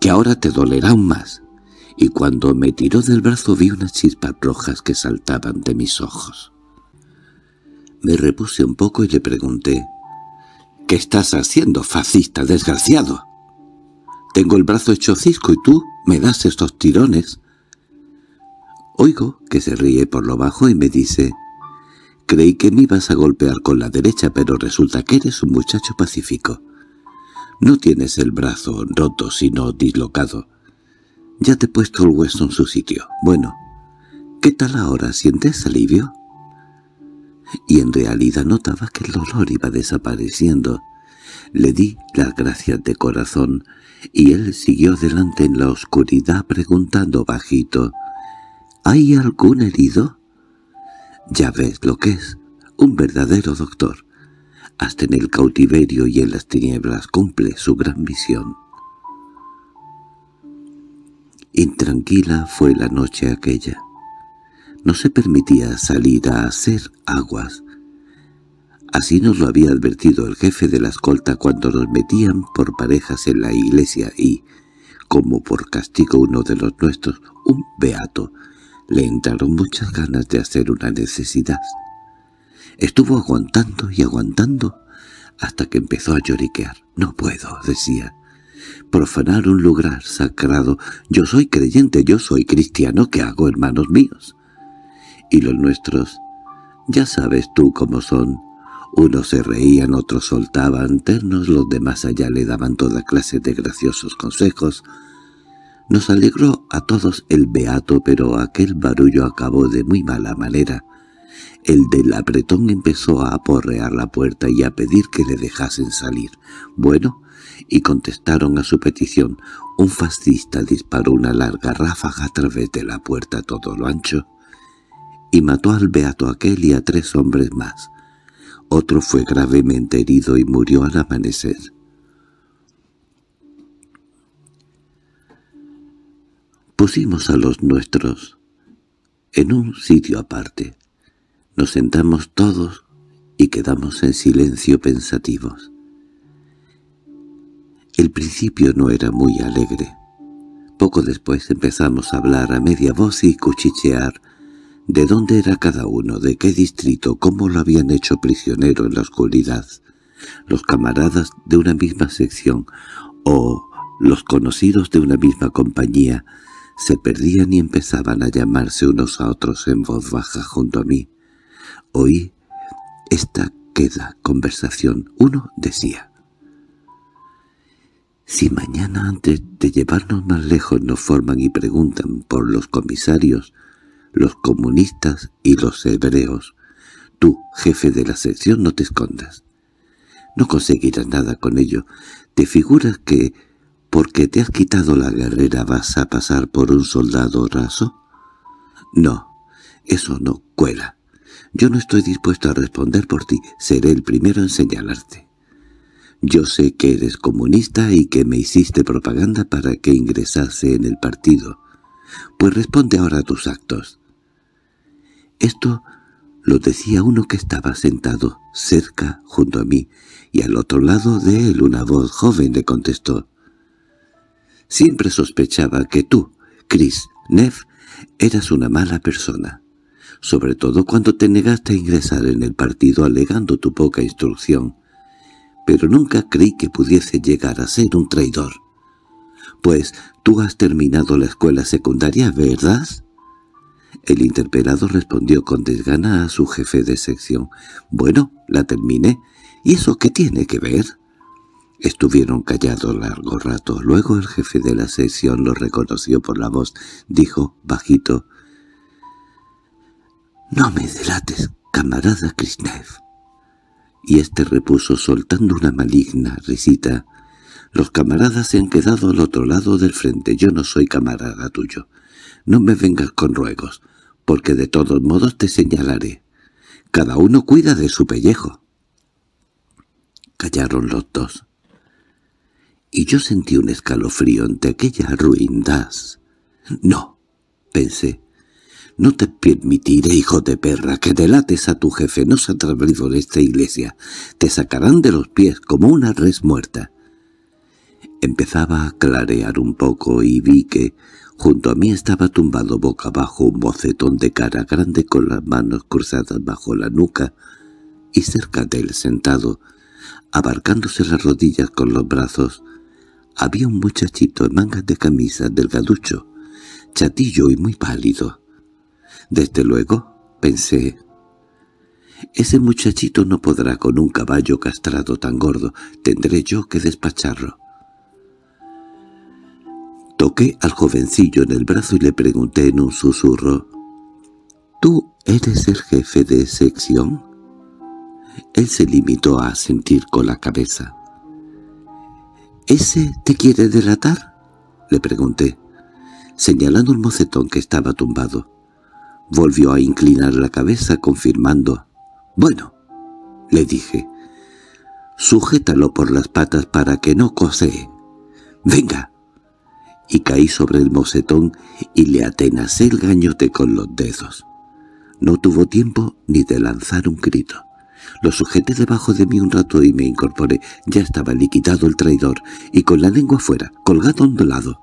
que ahora te dolerá aún más». Y cuando me tiró del brazo vi unas chispas rojas que saltaban de mis ojos. Me repuse un poco y le pregunté, «¿Qué estás haciendo, fascista desgraciado?» «Tengo el brazo hecho cisco y tú me das estos tirones». Oigo que se ríe por lo bajo y me dice, «Creí que me ibas a golpear con la derecha, pero resulta que eres un muchacho pacífico. No tienes el brazo roto, sino dislocado. Ya te he puesto el hueso en su sitio. Bueno, ¿qué tal ahora? ¿Sientes alivio?» Y en realidad notaba que el dolor iba desapareciendo. Le di las gracias de corazón, y él siguió adelante en la oscuridad preguntando bajito, ¿Hay algún herido? Ya ves lo que es, un verdadero doctor. Hasta en el cautiverio y en las tinieblas cumple su gran misión. Intranquila fue la noche aquella. No se permitía salir a hacer aguas. Así nos lo había advertido el jefe de la escolta cuando nos metían por parejas en la iglesia y, como por castigo uno de los nuestros, un beato, le entraron muchas ganas de hacer una necesidad. Estuvo aguantando y aguantando hasta que empezó a lloriquear. «No puedo», decía. «Profanar un lugar sagrado. Yo soy creyente, yo soy cristiano. ¿Qué hago, hermanos míos?» «Y los nuestros? Ya sabes tú cómo son. Unos se reían, otros soltaban ternos, los demás allá le daban toda clase de graciosos consejos». Nos alegró a todos el beato, pero aquel barullo acabó de muy mala manera. El del apretón empezó a aporrear la puerta y a pedir que le dejasen salir. Bueno, y contestaron a su petición. Un fascista disparó una larga ráfaga a través de la puerta todo lo ancho y mató al beato aquel y a tres hombres más. Otro fue gravemente herido y murió al amanecer. Pusimos a los nuestros en un sitio aparte. Nos sentamos todos y quedamos en silencio pensativos. El principio no era muy alegre. Poco después empezamos a hablar a media voz y cuchichear de dónde era cada uno, de qué distrito, cómo lo habían hecho prisionero en la oscuridad, los camaradas de una misma sección o los conocidos de una misma compañía, se perdían y empezaban a llamarse unos a otros en voz baja junto a mí. Oí esta queda conversación. Uno decía, «Si mañana antes de llevarnos más lejos nos forman y preguntan por los comisarios, los comunistas y los hebreos, tú, jefe de la sección, no te escondas. No conseguirás nada con ello. Te figuras que porque te has quitado la guerrera vas a pasar por un soldado raso? No, eso no cuela. Yo no estoy dispuesto a responder por ti, seré el primero en señalarte. Yo sé que eres comunista y que me hiciste propaganda para que ingresase en el partido. Pues responde ahora a tus actos. Esto lo decía uno que estaba sentado cerca junto a mí, y al otro lado de él una voz joven le contestó. Siempre sospechaba que tú, Chris Neff, eras una mala persona, sobre todo cuando te negaste a ingresar en el partido alegando tu poca instrucción, pero nunca creí que pudiese llegar a ser un traidor. Pues tú has terminado la escuela secundaria, ¿verdad? El interpelado respondió con desgana a su jefe de sección. «Bueno, la terminé. ¿Y eso qué tiene que ver?» Estuvieron callados largo rato. Luego el jefe de la sesión lo reconoció por la voz. Dijo, bajito, «No me delates, camarada Krishnev». Y este repuso, soltando una maligna risita, «Los camaradas se han quedado al otro lado del frente. Yo no soy camarada tuyo. No me vengas con ruegos, porque de todos modos te señalaré. Cada uno cuida de su pellejo». Callaron los dos y yo sentí un escalofrío ante aquella ruindad. «No», pensé, «no te permitiré, hijo de perra, que delates a tu jefe, no se por esta iglesia, te sacarán de los pies como una res muerta». Empezaba a clarear un poco y vi que, junto a mí estaba tumbado boca abajo un bocetón de cara grande con las manos cruzadas bajo la nuca y cerca de él sentado, abarcándose las rodillas con los brazos, había un muchachito en mangas de camisa delgaducho, chatillo y muy pálido. Desde luego, pensé, ese muchachito no podrá con un caballo castrado tan gordo, tendré yo que despacharlo. Toqué al jovencillo en el brazo y le pregunté en un susurro, —¿Tú eres el jefe de sección? Él se limitó a sentir con la cabeza. —¿Ese te quiere delatar? —le pregunté, señalando el mocetón que estaba tumbado. Volvió a inclinar la cabeza, confirmando. —Bueno —le dije—, sujétalo por las patas para que no cosee. —¡Venga! Y caí sobre el mocetón y le atenacé el gañote con los dedos. No tuvo tiempo ni de lanzar un grito. Lo sujeté debajo de mí un rato y me incorporé. Ya estaba liquidado el traidor, y con la lengua fuera, colgado a un lado.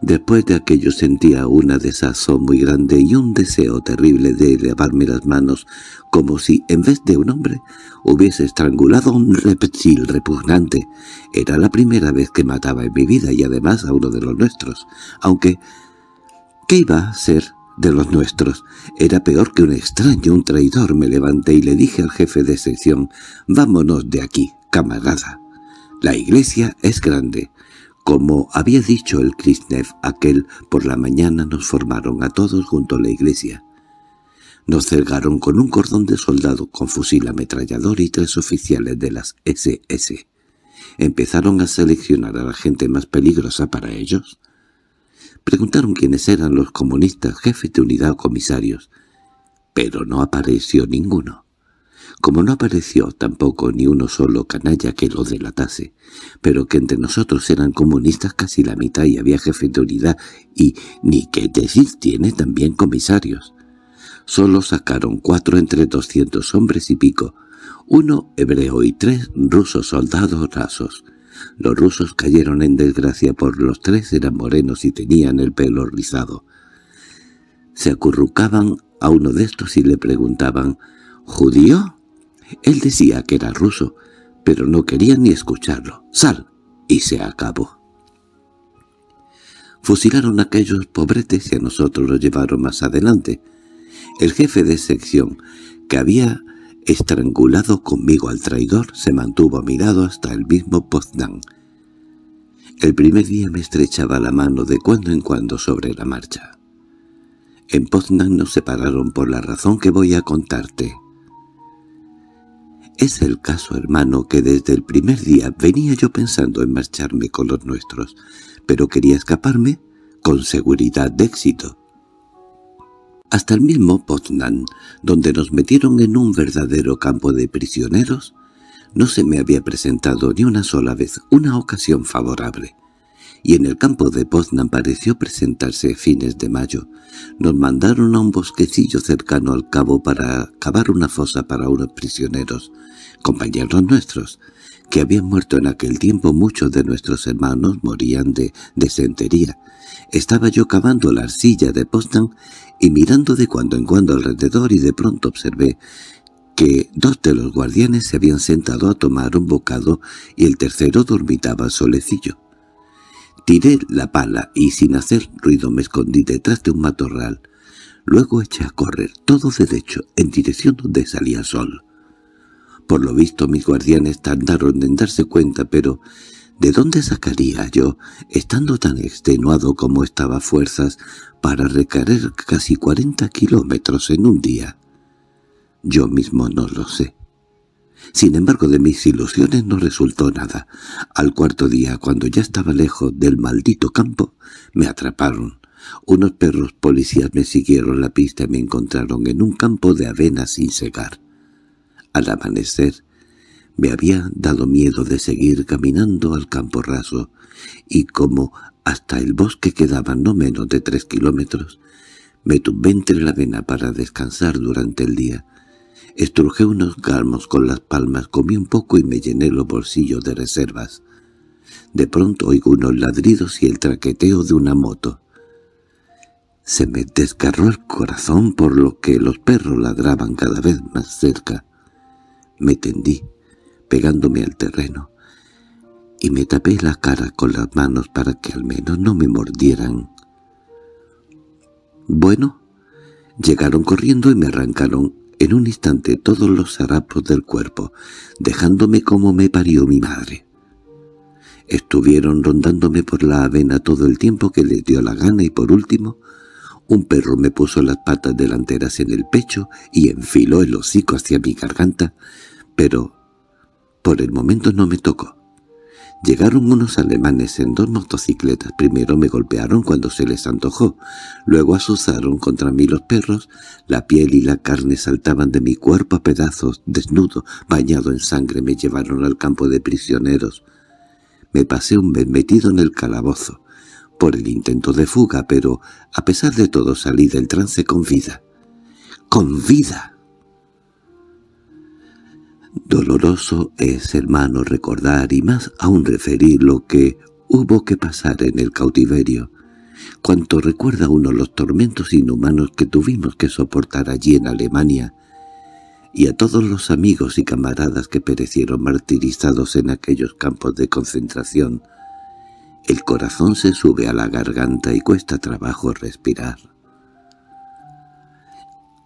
Después de aquello sentía una desazón muy grande y un deseo terrible de elevarme las manos, como si, en vez de un hombre, hubiese estrangulado a un reptil repugnante. Era la primera vez que mataba en mi vida y además a uno de los nuestros, aunque... ¿Qué iba a ser de los nuestros. Era peor que un extraño, un traidor. Me levanté y le dije al jefe de sección, «Vámonos de aquí, camarada. La iglesia es grande». Como había dicho el Krishnev aquel, por la mañana nos formaron a todos junto a la iglesia. Nos cergaron con un cordón de soldado con fusil ametrallador y tres oficiales de las SS. Empezaron a seleccionar a la gente más peligrosa para ellos Preguntaron quiénes eran los comunistas, jefes de unidad o comisarios, pero no apareció ninguno. Como no apareció tampoco ni uno solo canalla que lo delatase, pero que entre nosotros eran comunistas casi la mitad y había jefes de unidad y, ni que decir, tiene también comisarios. Solo sacaron cuatro entre doscientos hombres y pico, uno hebreo y tres rusos soldados rasos. Los rusos cayeron en desgracia por los tres eran morenos y tenían el pelo rizado. Se acurrucaban a uno de estos y le preguntaban «¿Judío?» Él decía que era ruso, pero no quería ni escucharlo. «¡Sal!» y se acabó. Fusilaron a aquellos pobretes y a nosotros los llevaron más adelante. El jefe de sección, que había Estrangulado conmigo al traidor, se mantuvo mirado hasta el mismo Poznan. El primer día me estrechaba la mano de cuando en cuando sobre la marcha. En Poznan nos separaron por la razón que voy a contarte. Es el caso, hermano, que desde el primer día venía yo pensando en marcharme con los nuestros, pero quería escaparme con seguridad de éxito hasta el mismo Poznan, donde nos metieron en un verdadero campo de prisioneros, no se me había presentado ni una sola vez una ocasión favorable. Y en el campo de Poznan pareció presentarse fines de mayo. Nos mandaron a un bosquecillo cercano al cabo para cavar una fosa para unos prisioneros, compañeros nuestros, que habían muerto en aquel tiempo muchos de nuestros hermanos morían de desentería. Estaba yo cavando la arcilla de postan y mirando de cuando en cuando alrededor y de pronto observé que dos de los guardianes se habían sentado a tomar un bocado y el tercero dormitaba solecillo. Tiré la pala y sin hacer ruido me escondí detrás de un matorral. Luego eché a correr todo derecho en dirección donde salía el sol. Por lo visto mis guardianes tardaron en darse cuenta, pero ¿de dónde sacaría yo, estando tan extenuado como estaba fuerzas, para recaer casi cuarenta kilómetros en un día? Yo mismo no lo sé. Sin embargo, de mis ilusiones no resultó nada. Al cuarto día, cuando ya estaba lejos del maldito campo, me atraparon. Unos perros policías me siguieron la pista y me encontraron en un campo de avena sin segar. Al amanecer me había dado miedo de seguir caminando al campo raso, y como hasta el bosque quedaba no menos de tres kilómetros, me tumbé entre la vena para descansar durante el día. Estrujé unos galmos con las palmas, comí un poco y me llené los bolsillos de reservas. De pronto oigo unos ladridos y el traqueteo de una moto. Se me desgarró el corazón por lo que los perros ladraban cada vez más cerca. Me tendí, pegándome al terreno, y me tapé la cara con las manos para que al menos no me mordieran. Bueno, llegaron corriendo y me arrancaron en un instante todos los harapos del cuerpo, dejándome como me parió mi madre. Estuvieron rondándome por la avena todo el tiempo que les dio la gana y por último, un perro me puso las patas delanteras en el pecho y enfiló el hocico hacia mi garganta, pero por el momento no me tocó. Llegaron unos alemanes en dos motocicletas. Primero me golpearon cuando se les antojó. Luego azuzaron contra mí los perros. La piel y la carne saltaban de mi cuerpo a pedazos. Desnudo, bañado en sangre, me llevaron al campo de prisioneros. Me pasé un mes metido en el calabozo, por el intento de fuga, pero a pesar de todo salí del trance con vida. ¡Con vida! Doloroso es, hermano, recordar y más aún referir lo que hubo que pasar en el cautiverio. Cuanto recuerda uno los tormentos inhumanos que tuvimos que soportar allí en Alemania, y a todos los amigos y camaradas que perecieron martirizados en aquellos campos de concentración, el corazón se sube a la garganta y cuesta trabajo respirar.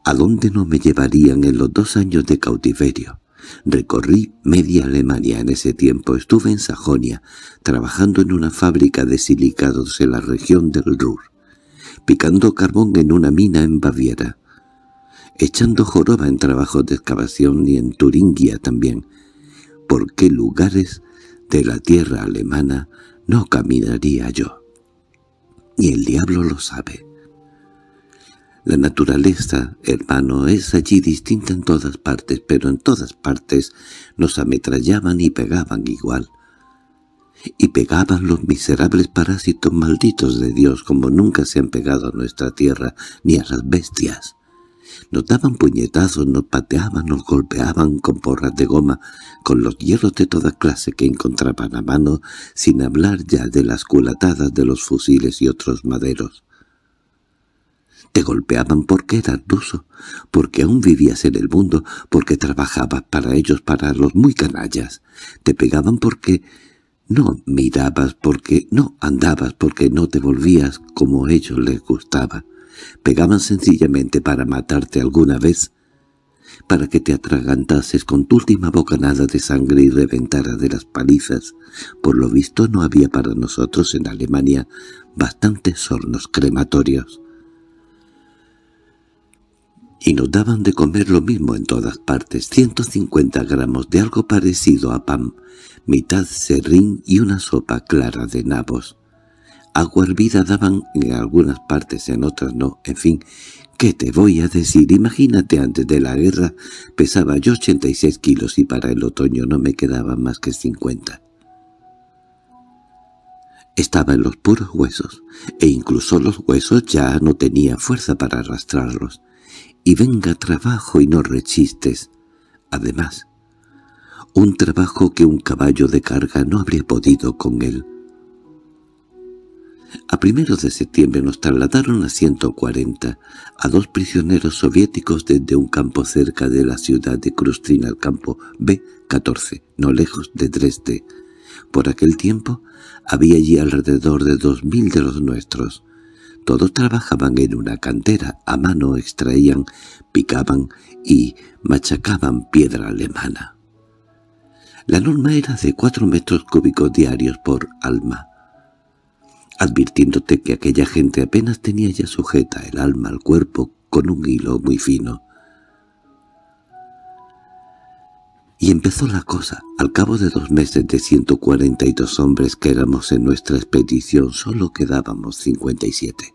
¿A dónde no me llevarían en los dos años de cautiverio? Recorrí media Alemania en ese tiempo. Estuve en Sajonia, trabajando en una fábrica de silicados en la región del Ruhr, picando carbón en una mina en Baviera, echando joroba en trabajos de excavación y en Turingia también. ¿Por qué lugares de la tierra alemana no caminaría yo? Y el diablo lo sabe. La naturaleza, hermano, es allí distinta en todas partes, pero en todas partes nos ametrallaban y pegaban igual. Y pegaban los miserables parásitos malditos de Dios como nunca se han pegado a nuestra tierra ni a las bestias. Nos daban puñetazos, nos pateaban, nos golpeaban con porras de goma, con los hierros de toda clase que encontraban a mano, sin hablar ya de las culatadas de los fusiles y otros maderos. Te golpeaban porque eras ruso, porque aún vivías en el mundo, porque trabajabas para ellos, para los muy canallas. Te pegaban porque no mirabas, porque no andabas, porque no te volvías como a ellos les gustaba. Pegaban sencillamente para matarte alguna vez, para que te atragantases con tu última bocanada de sangre y reventara de las palizas. Por lo visto no había para nosotros en Alemania bastantes hornos crematorios y nos daban de comer lo mismo en todas partes, 150 gramos de algo parecido a pan, mitad serrín y una sopa clara de nabos. Agua hervida daban en algunas partes, en otras no, en fin, ¿qué te voy a decir? Imagínate, antes de la guerra pesaba yo 86 kilos y para el otoño no me quedaban más que 50. Estaba en los puros huesos, e incluso los huesos ya no tenía fuerza para arrastrarlos y venga trabajo y no rechistes. Además, un trabajo que un caballo de carga no habría podido con él. A primeros de septiembre nos trasladaron a 140, a dos prisioneros soviéticos desde un campo cerca de la ciudad de Krustina al campo B-14, no lejos de Dresde. Por aquel tiempo había allí alrededor de 2.000 de los nuestros. Todos trabajaban en una cantera, a mano extraían, picaban y machacaban piedra alemana. La norma era de cuatro metros cúbicos diarios por alma, advirtiéndote que aquella gente apenas tenía ya sujeta el alma al cuerpo con un hilo muy fino, Y empezó la cosa. Al cabo de dos meses de 142 hombres que éramos en nuestra expedición, solo quedábamos 57.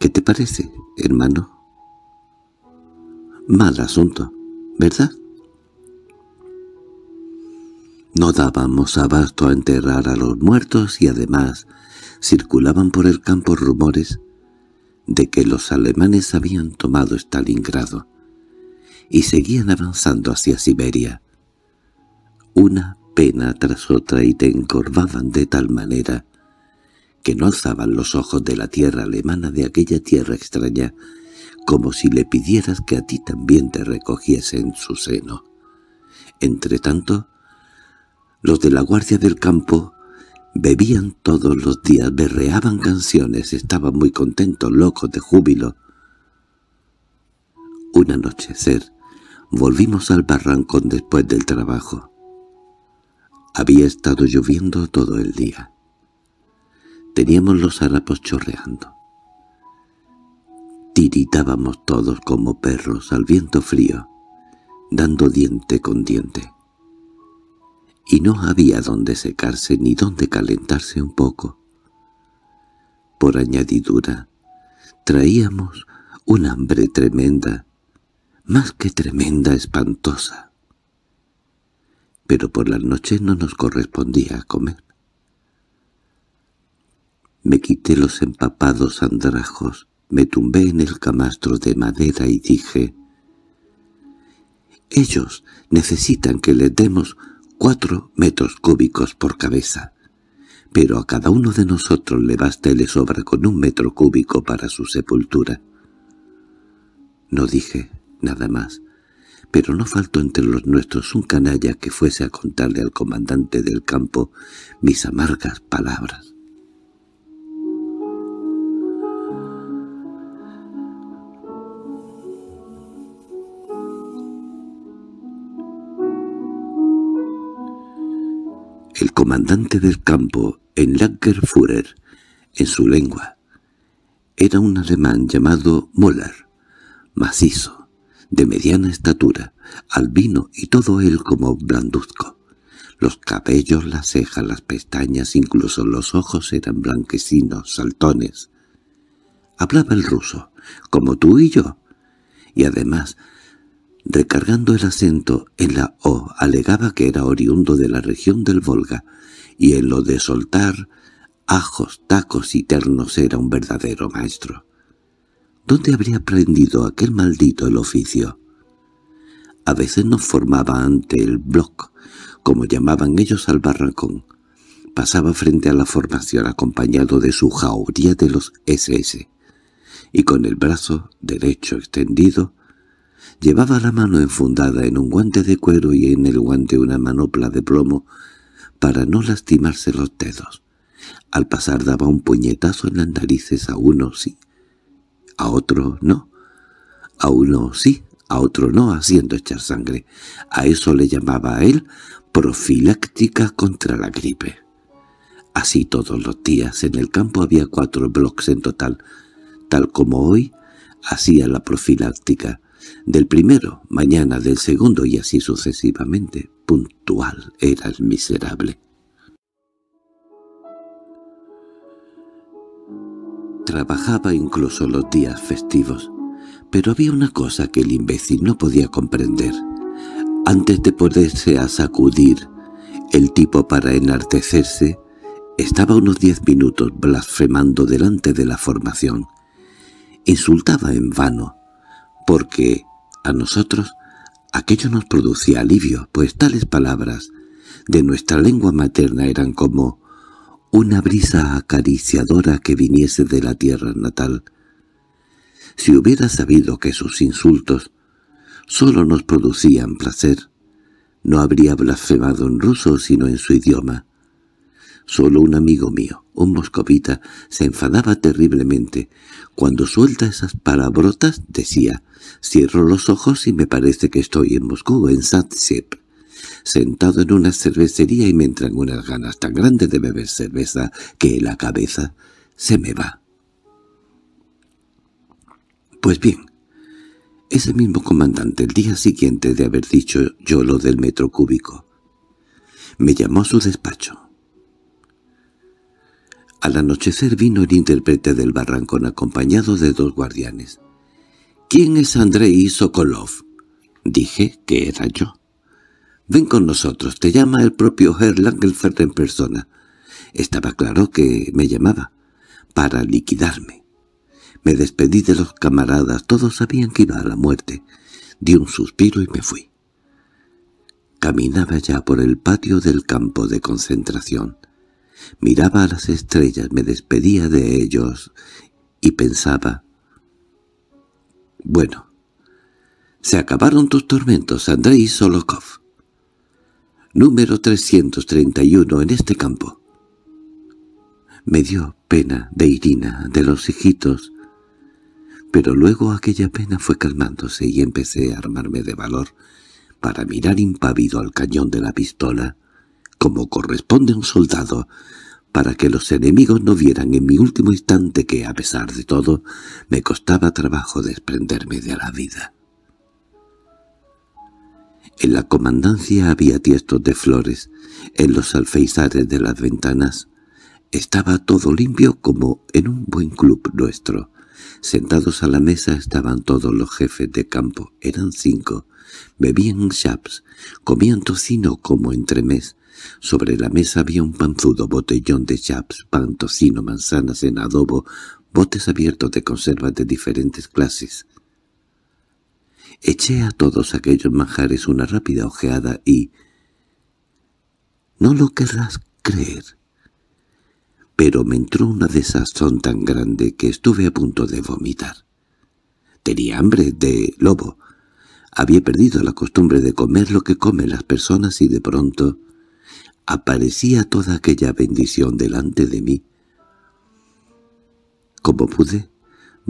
¿Qué te parece, hermano? Mal asunto, ¿verdad? No dábamos abasto a enterrar a los muertos y además circulaban por el campo rumores de que los alemanes habían tomado Stalingrado y seguían avanzando hacia Siberia. Una pena tras otra y te encorvaban de tal manera que no alzaban los ojos de la tierra alemana de aquella tierra extraña, como si le pidieras que a ti también te recogiese en su seno. Entretanto, los de la guardia del campo bebían todos los días, berreaban canciones, estaban muy contentos, locos de júbilo. Un anochecer, Volvimos al barrancón después del trabajo. Había estado lloviendo todo el día. Teníamos los harapos chorreando. Tiritábamos todos como perros al viento frío, dando diente con diente. Y no había dónde secarse ni dónde calentarse un poco. Por añadidura, traíamos un hambre tremenda más que tremenda, espantosa. Pero por las noches no nos correspondía comer. Me quité los empapados andrajos, me tumbé en el camastro de madera y dije, «Ellos necesitan que les demos cuatro metros cúbicos por cabeza, pero a cada uno de nosotros le basta y le sobra con un metro cúbico para su sepultura». No dije nada más. Pero no faltó entre los nuestros un canalla que fuese a contarle al comandante del campo mis amargas palabras. el comandante del campo en Lagerführer, en su lengua. Era un alemán llamado Molar, macizo, de mediana estatura, albino y todo él como blanduzco. Los cabellos, las cejas, las pestañas, incluso los ojos eran blanquecinos, saltones. Hablaba el ruso, como tú y yo, y además, recargando el acento en la O, alegaba que era oriundo de la región del Volga, y en lo de soltar ajos, tacos y ternos era un verdadero maestro. ¿Dónde habría aprendido aquel maldito el oficio? A veces nos formaba ante el bloc, como llamaban ellos al barracón. Pasaba frente a la formación acompañado de su jauría de los SS, y con el brazo derecho extendido Llevaba la mano enfundada en un guante de cuero y en el guante una manopla de plomo para no lastimarse los dedos. Al pasar daba un puñetazo en las narices a unos y a otro no. A uno sí, a otro no, haciendo echar sangre. A eso le llamaba a él profiláctica contra la gripe. Así todos los días en el campo había cuatro bloques en total, tal como hoy hacía la profiláctica, del primero, mañana del segundo y así sucesivamente. Puntual era el miserable. trabajaba incluso los días festivos. Pero había una cosa que el imbécil no podía comprender. Antes de poderse a sacudir, el tipo para enartecerse, estaba unos diez minutos blasfemando delante de la formación. Insultaba en vano, porque a nosotros aquello nos producía alivio, pues tales palabras de nuestra lengua materna eran como una brisa acariciadora que viniese de la tierra natal. Si hubiera sabido que sus insultos solo nos producían placer, no habría blasfemado en ruso sino en su idioma. Solo un amigo mío, un moscovita, se enfadaba terriblemente. Cuando suelta esas palabrotas, decía, «Cierro los ojos y me parece que estoy en Moscú, en Satsip» sentado en una cervecería y me entran unas ganas tan grandes de beber cerveza que la cabeza se me va. Pues bien, ese mismo comandante el día siguiente de haber dicho yo lo del metro cúbico, me llamó a su despacho. Al anochecer vino el intérprete del barrancón acompañado de dos guardianes. «¿Quién es Andrei Sokolov?» Dije que era yo. Ven con nosotros, te llama el propio Herr Langenfeld en persona. Estaba claro que me llamaba, para liquidarme. Me despedí de los camaradas, todos sabían que iba a la muerte. Di un suspiro y me fui. Caminaba ya por el patio del campo de concentración. Miraba a las estrellas, me despedía de ellos y pensaba... Bueno, se acabaron tus tormentos, Andrei Solokov número 331 en este campo. Me dio pena de Irina, de los hijitos, pero luego aquella pena fue calmándose y empecé a armarme de valor para mirar impávido al cañón de la pistola, como corresponde a un soldado, para que los enemigos no vieran en mi último instante que, a pesar de todo, me costaba trabajo desprenderme de la vida. En la comandancia había tiestos de flores, en los alfeizares de las ventanas. Estaba todo limpio como en un buen club nuestro. Sentados a la mesa estaban todos los jefes de campo, eran cinco. Bebían chaps, comían tocino como entremés. Sobre la mesa había un panzudo botellón de chaps, pan, tocino, manzanas en adobo, botes abiertos de conservas de diferentes clases. Eché a todos aquellos manjares una rápida ojeada y... No lo querrás creer. Pero me entró una desazón tan grande que estuve a punto de vomitar. Tenía hambre de lobo. Había perdido la costumbre de comer lo que comen las personas y de pronto aparecía toda aquella bendición delante de mí. Como pude,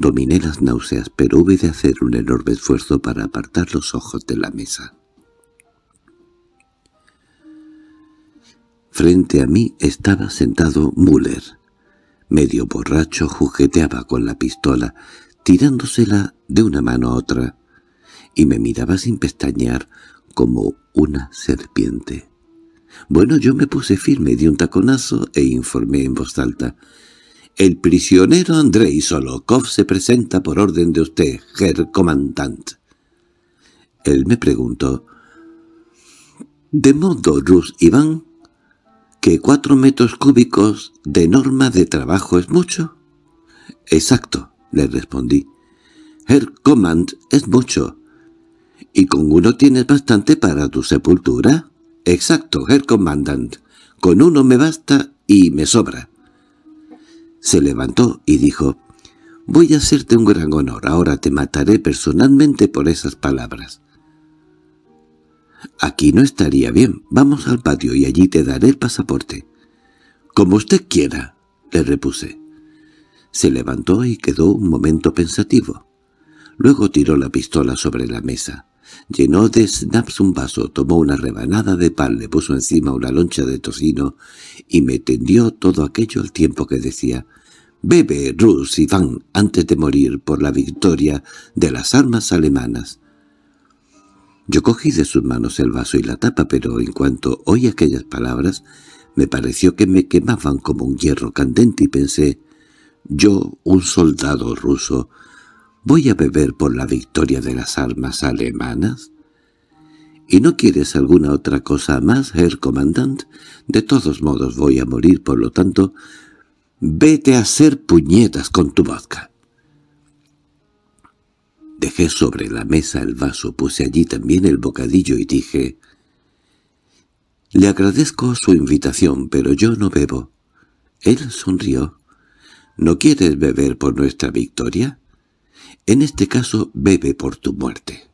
Dominé las náuseas, pero hube de hacer un enorme esfuerzo para apartar los ojos de la mesa. Frente a mí estaba sentado Müller. Medio borracho jugueteaba con la pistola, tirándosela de una mano a otra, y me miraba sin pestañear como una serpiente. Bueno, yo me puse firme, di un taconazo e informé en voz alta. El prisionero Andrei Solokov se presenta por orden de usted, Herr Comandant. Él me preguntó, de modo, Rus Iván, que cuatro metros cúbicos de norma de trabajo es mucho. Exacto, le respondí. Herr Command es mucho. ¿Y con uno tienes bastante para tu sepultura? Exacto, Herr Commandant. Con uno me basta y me sobra. Se levantó y dijo, «Voy a hacerte un gran honor, ahora te mataré personalmente por esas palabras». «Aquí no estaría bien, vamos al patio y allí te daré el pasaporte». «Como usted quiera», le repuse. Se levantó y quedó un momento pensativo. Luego tiró la pistola sobre la mesa. Llenó de snaps un vaso, tomó una rebanada de pan, le puso encima una loncha de tocino y me tendió todo aquello al tiempo que decía «Bebe, Rus, Van, antes de morir por la victoria de las armas alemanas». Yo cogí de sus manos el vaso y la tapa, pero en cuanto oí aquellas palabras, me pareció que me quemaban como un hierro candente y pensé, yo, un soldado ruso, ¿Voy a beber por la victoria de las armas alemanas? ¿Y no quieres alguna otra cosa más, Herr Comandant? De todos modos voy a morir, por lo tanto, vete a hacer puñetas con tu vodka. Dejé sobre la mesa el vaso, puse allí también el bocadillo y dije, «Le agradezco su invitación, pero yo no bebo». Él sonrió. «¿No quieres beber por nuestra victoria?» En este caso bebe por tu muerte.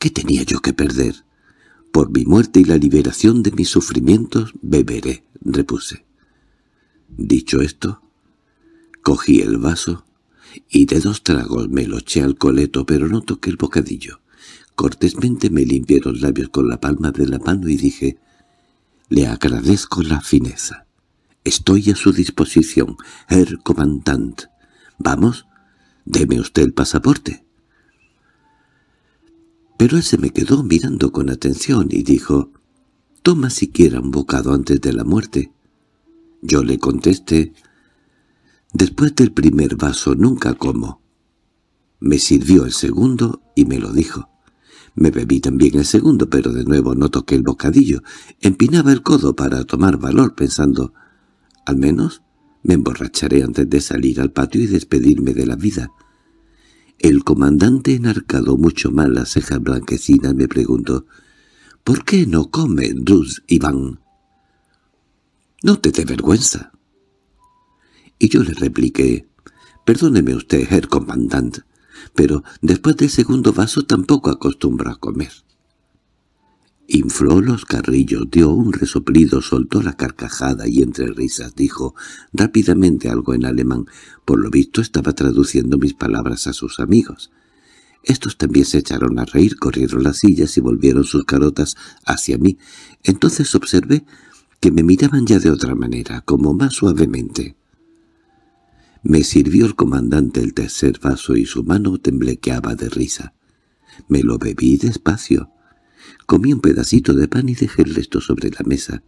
¿Qué tenía yo que perder? Por mi muerte y la liberación de mis sufrimientos beberé, repuse. Dicho esto, cogí el vaso y de dos tragos me lo eché al coleto, pero no toqué el bocadillo. Cortésmente me limpié los labios con la palma de la mano y dije, «Le agradezco la fineza. Estoy a su disposición, Herr Comandant. Vamos, «Deme usted el pasaporte». Pero él se me quedó mirando con atención y dijo, «Toma siquiera un bocado antes de la muerte». Yo le contesté, «Después del primer vaso nunca como». Me sirvió el segundo y me lo dijo. Me bebí también el segundo, pero de nuevo no toqué el bocadillo. Empinaba el codo para tomar valor, pensando, «Al menos me emborracharé antes de salir al patio y despedirme de la vida. El comandante enarcado mucho más las cejas blanquecinas me preguntó, «¿Por qué no come, Rus Iván?» «No te dé vergüenza». Y yo le repliqué, «Perdóneme usted, Herr comandante, pero después del segundo vaso tampoco acostumbro a comer». Infló los carrillos, dio un resoplido, soltó la carcajada y entre risas dijo rápidamente algo en alemán. Por lo visto estaba traduciendo mis palabras a sus amigos. Estos también se echaron a reír, corrieron las sillas y volvieron sus carotas hacia mí. Entonces observé que me miraban ya de otra manera, como más suavemente. Me sirvió el comandante el tercer vaso y su mano temblequeaba de risa. Me lo bebí despacio. Comí un pedacito de pan y dejé el resto sobre la mesa.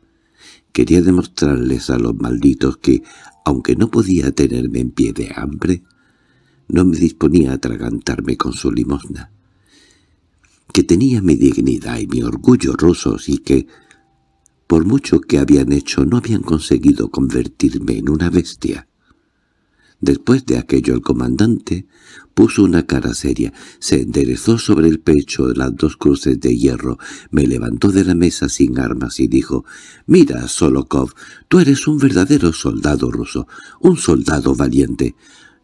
Quería demostrarles a los malditos que, aunque no podía tenerme en pie de hambre, no me disponía a atragantarme con su limosna. Que tenía mi dignidad y mi orgullo rusos y que, por mucho que habían hecho, no habían conseguido convertirme en una bestia. Después de aquello el comandante puso una cara seria, se enderezó sobre el pecho las dos cruces de hierro, me levantó de la mesa sin armas y dijo, «Mira, Solokov, tú eres un verdadero soldado ruso, un soldado valiente.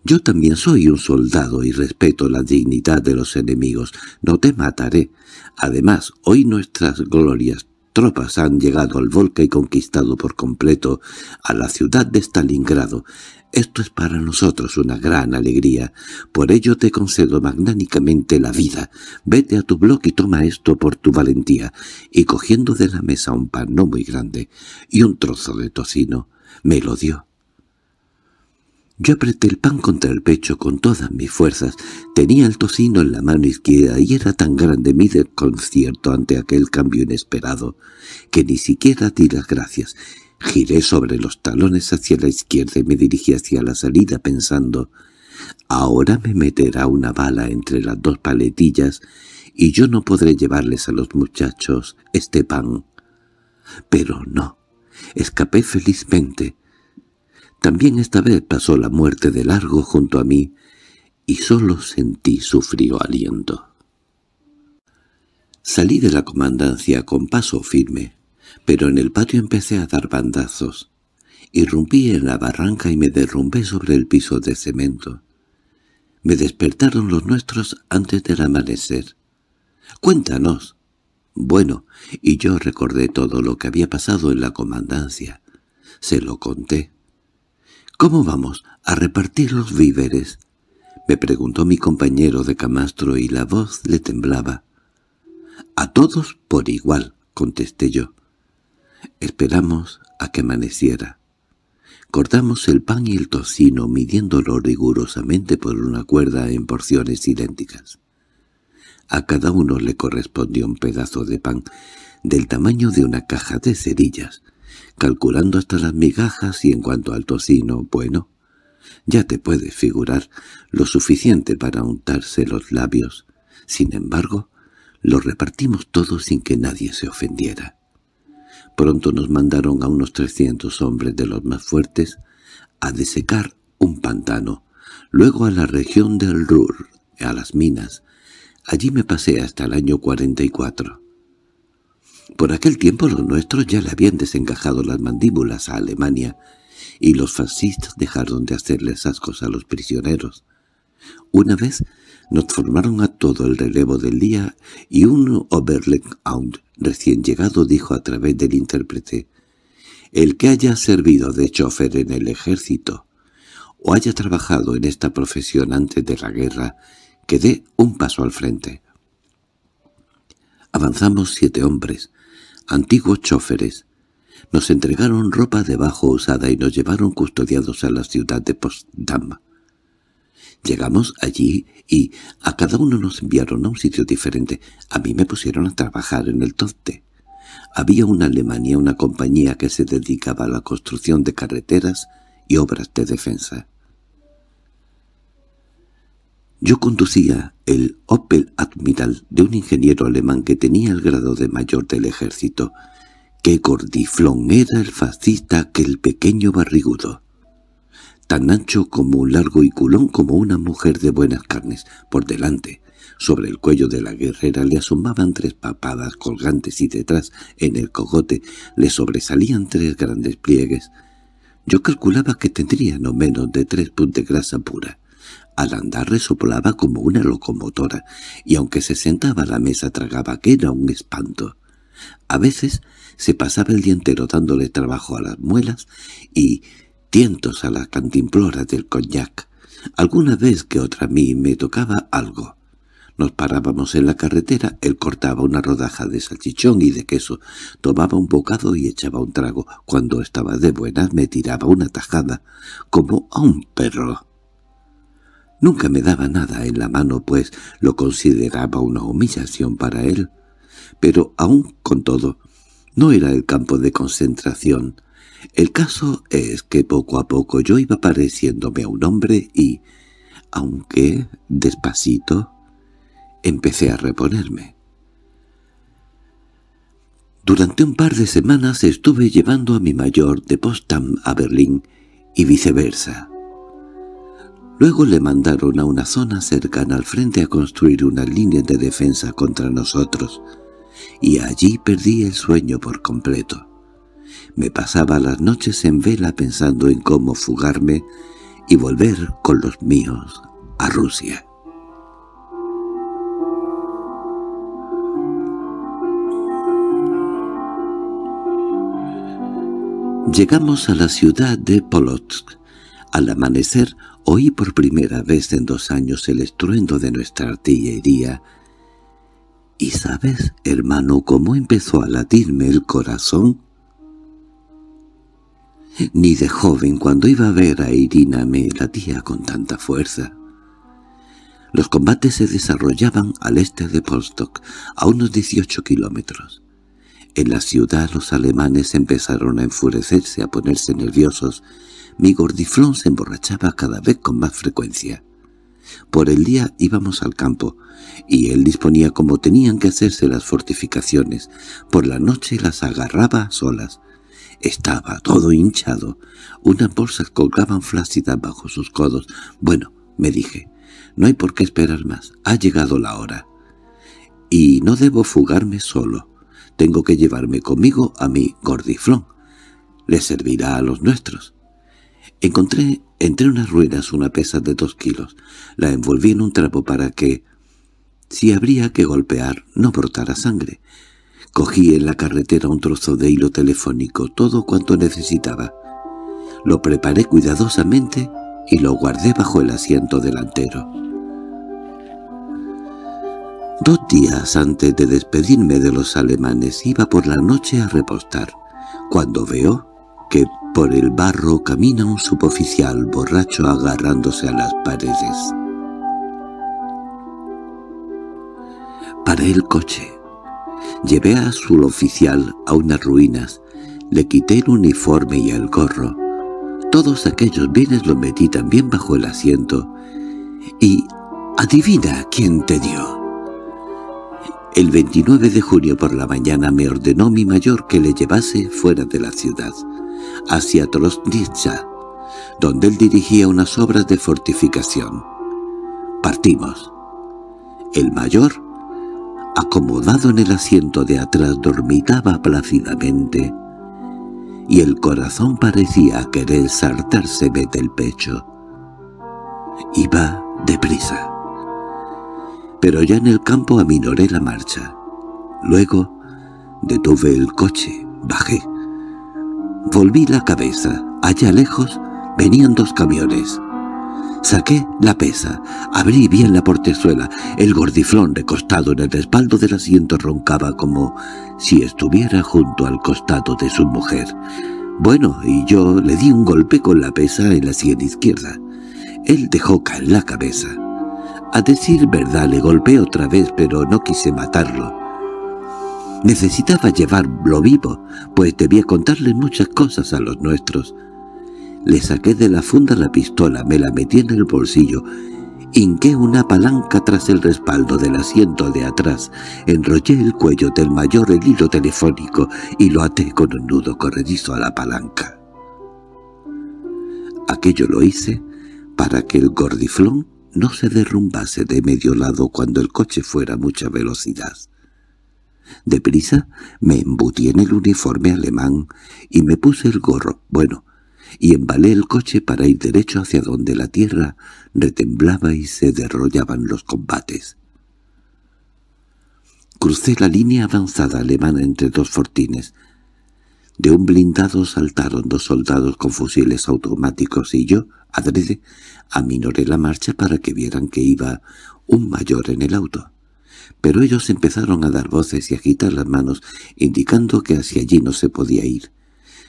Yo también soy un soldado y respeto la dignidad de los enemigos. No te mataré. Además, hoy nuestras glorias tropas han llegado al Volca y conquistado por completo a la ciudad de Stalingrado. Esto es para nosotros una gran alegría. Por ello te concedo magnánicamente la vida. Vete a tu bloque y toma esto por tu valentía. Y cogiendo de la mesa un pan no muy grande y un trozo de tocino, me lo dio. Yo apreté el pan contra el pecho con todas mis fuerzas. Tenía el tocino en la mano izquierda y era tan grande mi desconcierto ante aquel cambio inesperado que ni siquiera di las gracias Giré sobre los talones hacia la izquierda y me dirigí hacia la salida pensando, ahora me meterá una bala entre las dos paletillas y yo no podré llevarles a los muchachos este pan. Pero no, escapé felizmente. También esta vez pasó la muerte de largo junto a mí y solo sentí su frío aliento. Salí de la comandancia con paso firme, pero en el patio empecé a dar bandazos. Irrumpí en la barranca y me derrumbé sobre el piso de cemento. Me despertaron los nuestros antes del amanecer. —¡Cuéntanos! Bueno, y yo recordé todo lo que había pasado en la comandancia. Se lo conté. —¿Cómo vamos a repartir los víveres? —me preguntó mi compañero de camastro y la voz le temblaba. —A todos por igual —contesté yo. Esperamos a que amaneciera. Cortamos el pan y el tocino midiéndolo rigurosamente por una cuerda en porciones idénticas. A cada uno le correspondió un pedazo de pan del tamaño de una caja de cerillas, calculando hasta las migajas y en cuanto al tocino, bueno, ya te puedes figurar lo suficiente para untarse los labios. Sin embargo, lo repartimos todo sin que nadie se ofendiera. Pronto nos mandaron a unos 300 hombres de los más fuertes a desecar un pantano, luego a la región del Ruhr, a las minas. Allí me pasé hasta el año 44. Por aquel tiempo los nuestros ya le habían desencajado las mandíbulas a Alemania, y los fascistas dejaron de hacerles ascos a los prisioneros. Una vez nos formaron a todo el relevo del día y un Oberlegaund recién llegado dijo a través del intérprete «El que haya servido de chofer en el ejército o haya trabajado en esta profesión antes de la guerra, que dé un paso al frente». Avanzamos siete hombres, antiguos choferes. Nos entregaron ropa de bajo usada y nos llevaron custodiados a la ciudad de Potsdam. Llegamos allí y a cada uno nos enviaron a un sitio diferente. A mí me pusieron a trabajar en el Tofte. Había una Alemania una compañía que se dedicaba a la construcción de carreteras y obras de defensa. Yo conducía el Opel Admiral de un ingeniero alemán que tenía el grado de mayor del ejército. ¡Qué gordiflón era el fascista aquel pequeño barrigudo! tan ancho como un largo y culón como una mujer de buenas carnes. Por delante, sobre el cuello de la guerrera le asomaban tres papadas colgantes y detrás, en el cogote, le sobresalían tres grandes pliegues. Yo calculaba que tendría no menos de tres puntos de grasa pura. Al andar resoplaba como una locomotora, y aunque se sentaba a la mesa tragaba que era un espanto. A veces se pasaba el día entero dándole trabajo a las muelas y a la cantimplora del cognac. Alguna vez que otra a mí me tocaba algo. Nos parábamos en la carretera, él cortaba una rodaja de salchichón y de queso, tomaba un bocado y echaba un trago. Cuando estaba de buena me tiraba una tajada, como a un perro. Nunca me daba nada en la mano, pues lo consideraba una humillación para él. Pero aún con todo, no era el campo de concentración, el caso es que poco a poco yo iba pareciéndome a un hombre y, aunque despacito, empecé a reponerme. Durante un par de semanas estuve llevando a mi mayor de Potsdam a Berlín y viceversa. Luego le mandaron a una zona cercana al frente a construir una línea de defensa contra nosotros, y allí perdí el sueño por completo. Me pasaba las noches en vela pensando en cómo fugarme y volver con los míos a Rusia. Llegamos a la ciudad de Polotsk. Al amanecer oí por primera vez en dos años el estruendo de nuestra artillería. ¿Y sabes, hermano, cómo empezó a latirme el corazón? ni de joven cuando iba a ver a Irina me latía con tanta fuerza. Los combates se desarrollaban al este de Polstok, a unos 18 kilómetros. En la ciudad los alemanes empezaron a enfurecerse, a ponerse nerviosos. Mi gordiflón se emborrachaba cada vez con más frecuencia. Por el día íbamos al campo, y él disponía como tenían que hacerse las fortificaciones. Por la noche las agarraba a solas, estaba todo hinchado. Unas bolsas colgaban flácidas bajo sus codos. Bueno, me dije, no hay por qué esperar más. Ha llegado la hora. Y no debo fugarme solo. Tengo que llevarme conmigo a mi gordiflón. Le servirá a los nuestros. Encontré entre unas ruinas una pesa de dos kilos. La envolví en un trapo para que, si habría que golpear, no brotara sangre. Cogí en la carretera un trozo de hilo telefónico, todo cuanto necesitaba. Lo preparé cuidadosamente y lo guardé bajo el asiento delantero. Dos días antes de despedirme de los alemanes iba por la noche a repostar, cuando veo que por el barro camina un suboficial borracho agarrándose a las paredes. Paré el coche Llevé a su oficial a unas ruinas, le quité el uniforme y el gorro. Todos aquellos bienes los metí también bajo el asiento. Y adivina quién te dio. El 29 de junio por la mañana me ordenó mi mayor que le llevase fuera de la ciudad, hacia Trostnitsa, donde él dirigía unas obras de fortificación. Partimos. El mayor acomodado en el asiento de atrás dormitaba plácidamente, y el corazón parecía querer saltárseme del pecho. Iba deprisa. Pero ya en el campo aminoré la marcha. Luego detuve el coche, bajé. Volví la cabeza. Allá lejos venían dos camiones. Saqué la pesa, abrí bien la portezuela. El gordiflón recostado en el respaldo del asiento roncaba como si estuviera junto al costado de su mujer. Bueno, y yo le di un golpe con la pesa en la sien izquierda. Él dejó caer la cabeza. A decir verdad le golpeé otra vez, pero no quise matarlo. Necesitaba llevarlo vivo, pues debía contarle muchas cosas a los nuestros. Le saqué de la funda la pistola, me la metí en el bolsillo, hinqué una palanca tras el respaldo del asiento de atrás, enrollé el cuello del mayor el hilo telefónico y lo até con un nudo corredizo a la palanca. Aquello lo hice para que el gordiflón no se derrumbase de medio lado cuando el coche fuera a mucha velocidad. Deprisa me embutí en el uniforme alemán y me puse el gorro, bueno, y embalé el coche para ir derecho hacia donde la tierra retemblaba y se derrollaban los combates. Crucé la línea avanzada alemana entre dos fortines. De un blindado saltaron dos soldados con fusiles automáticos y yo, adrede, aminoré la marcha para que vieran que iba un mayor en el auto. Pero ellos empezaron a dar voces y agitar las manos, indicando que hacia allí no se podía ir.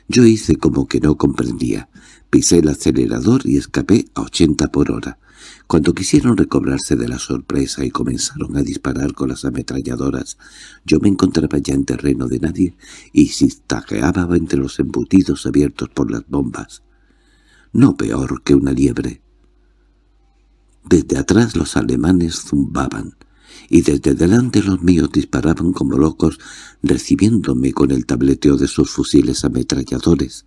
Yo hice como que no comprendía. Pisé el acelerador y escapé a ochenta por hora. Cuando quisieron recobrarse de la sorpresa y comenzaron a disparar con las ametralladoras, yo me encontraba ya en terreno de nadie y cistajeaba entre los embutidos abiertos por las bombas. No peor que una liebre. Desde atrás los alemanes zumbaban y desde delante los míos disparaban como locos, recibiéndome con el tableteo de sus fusiles ametralladores.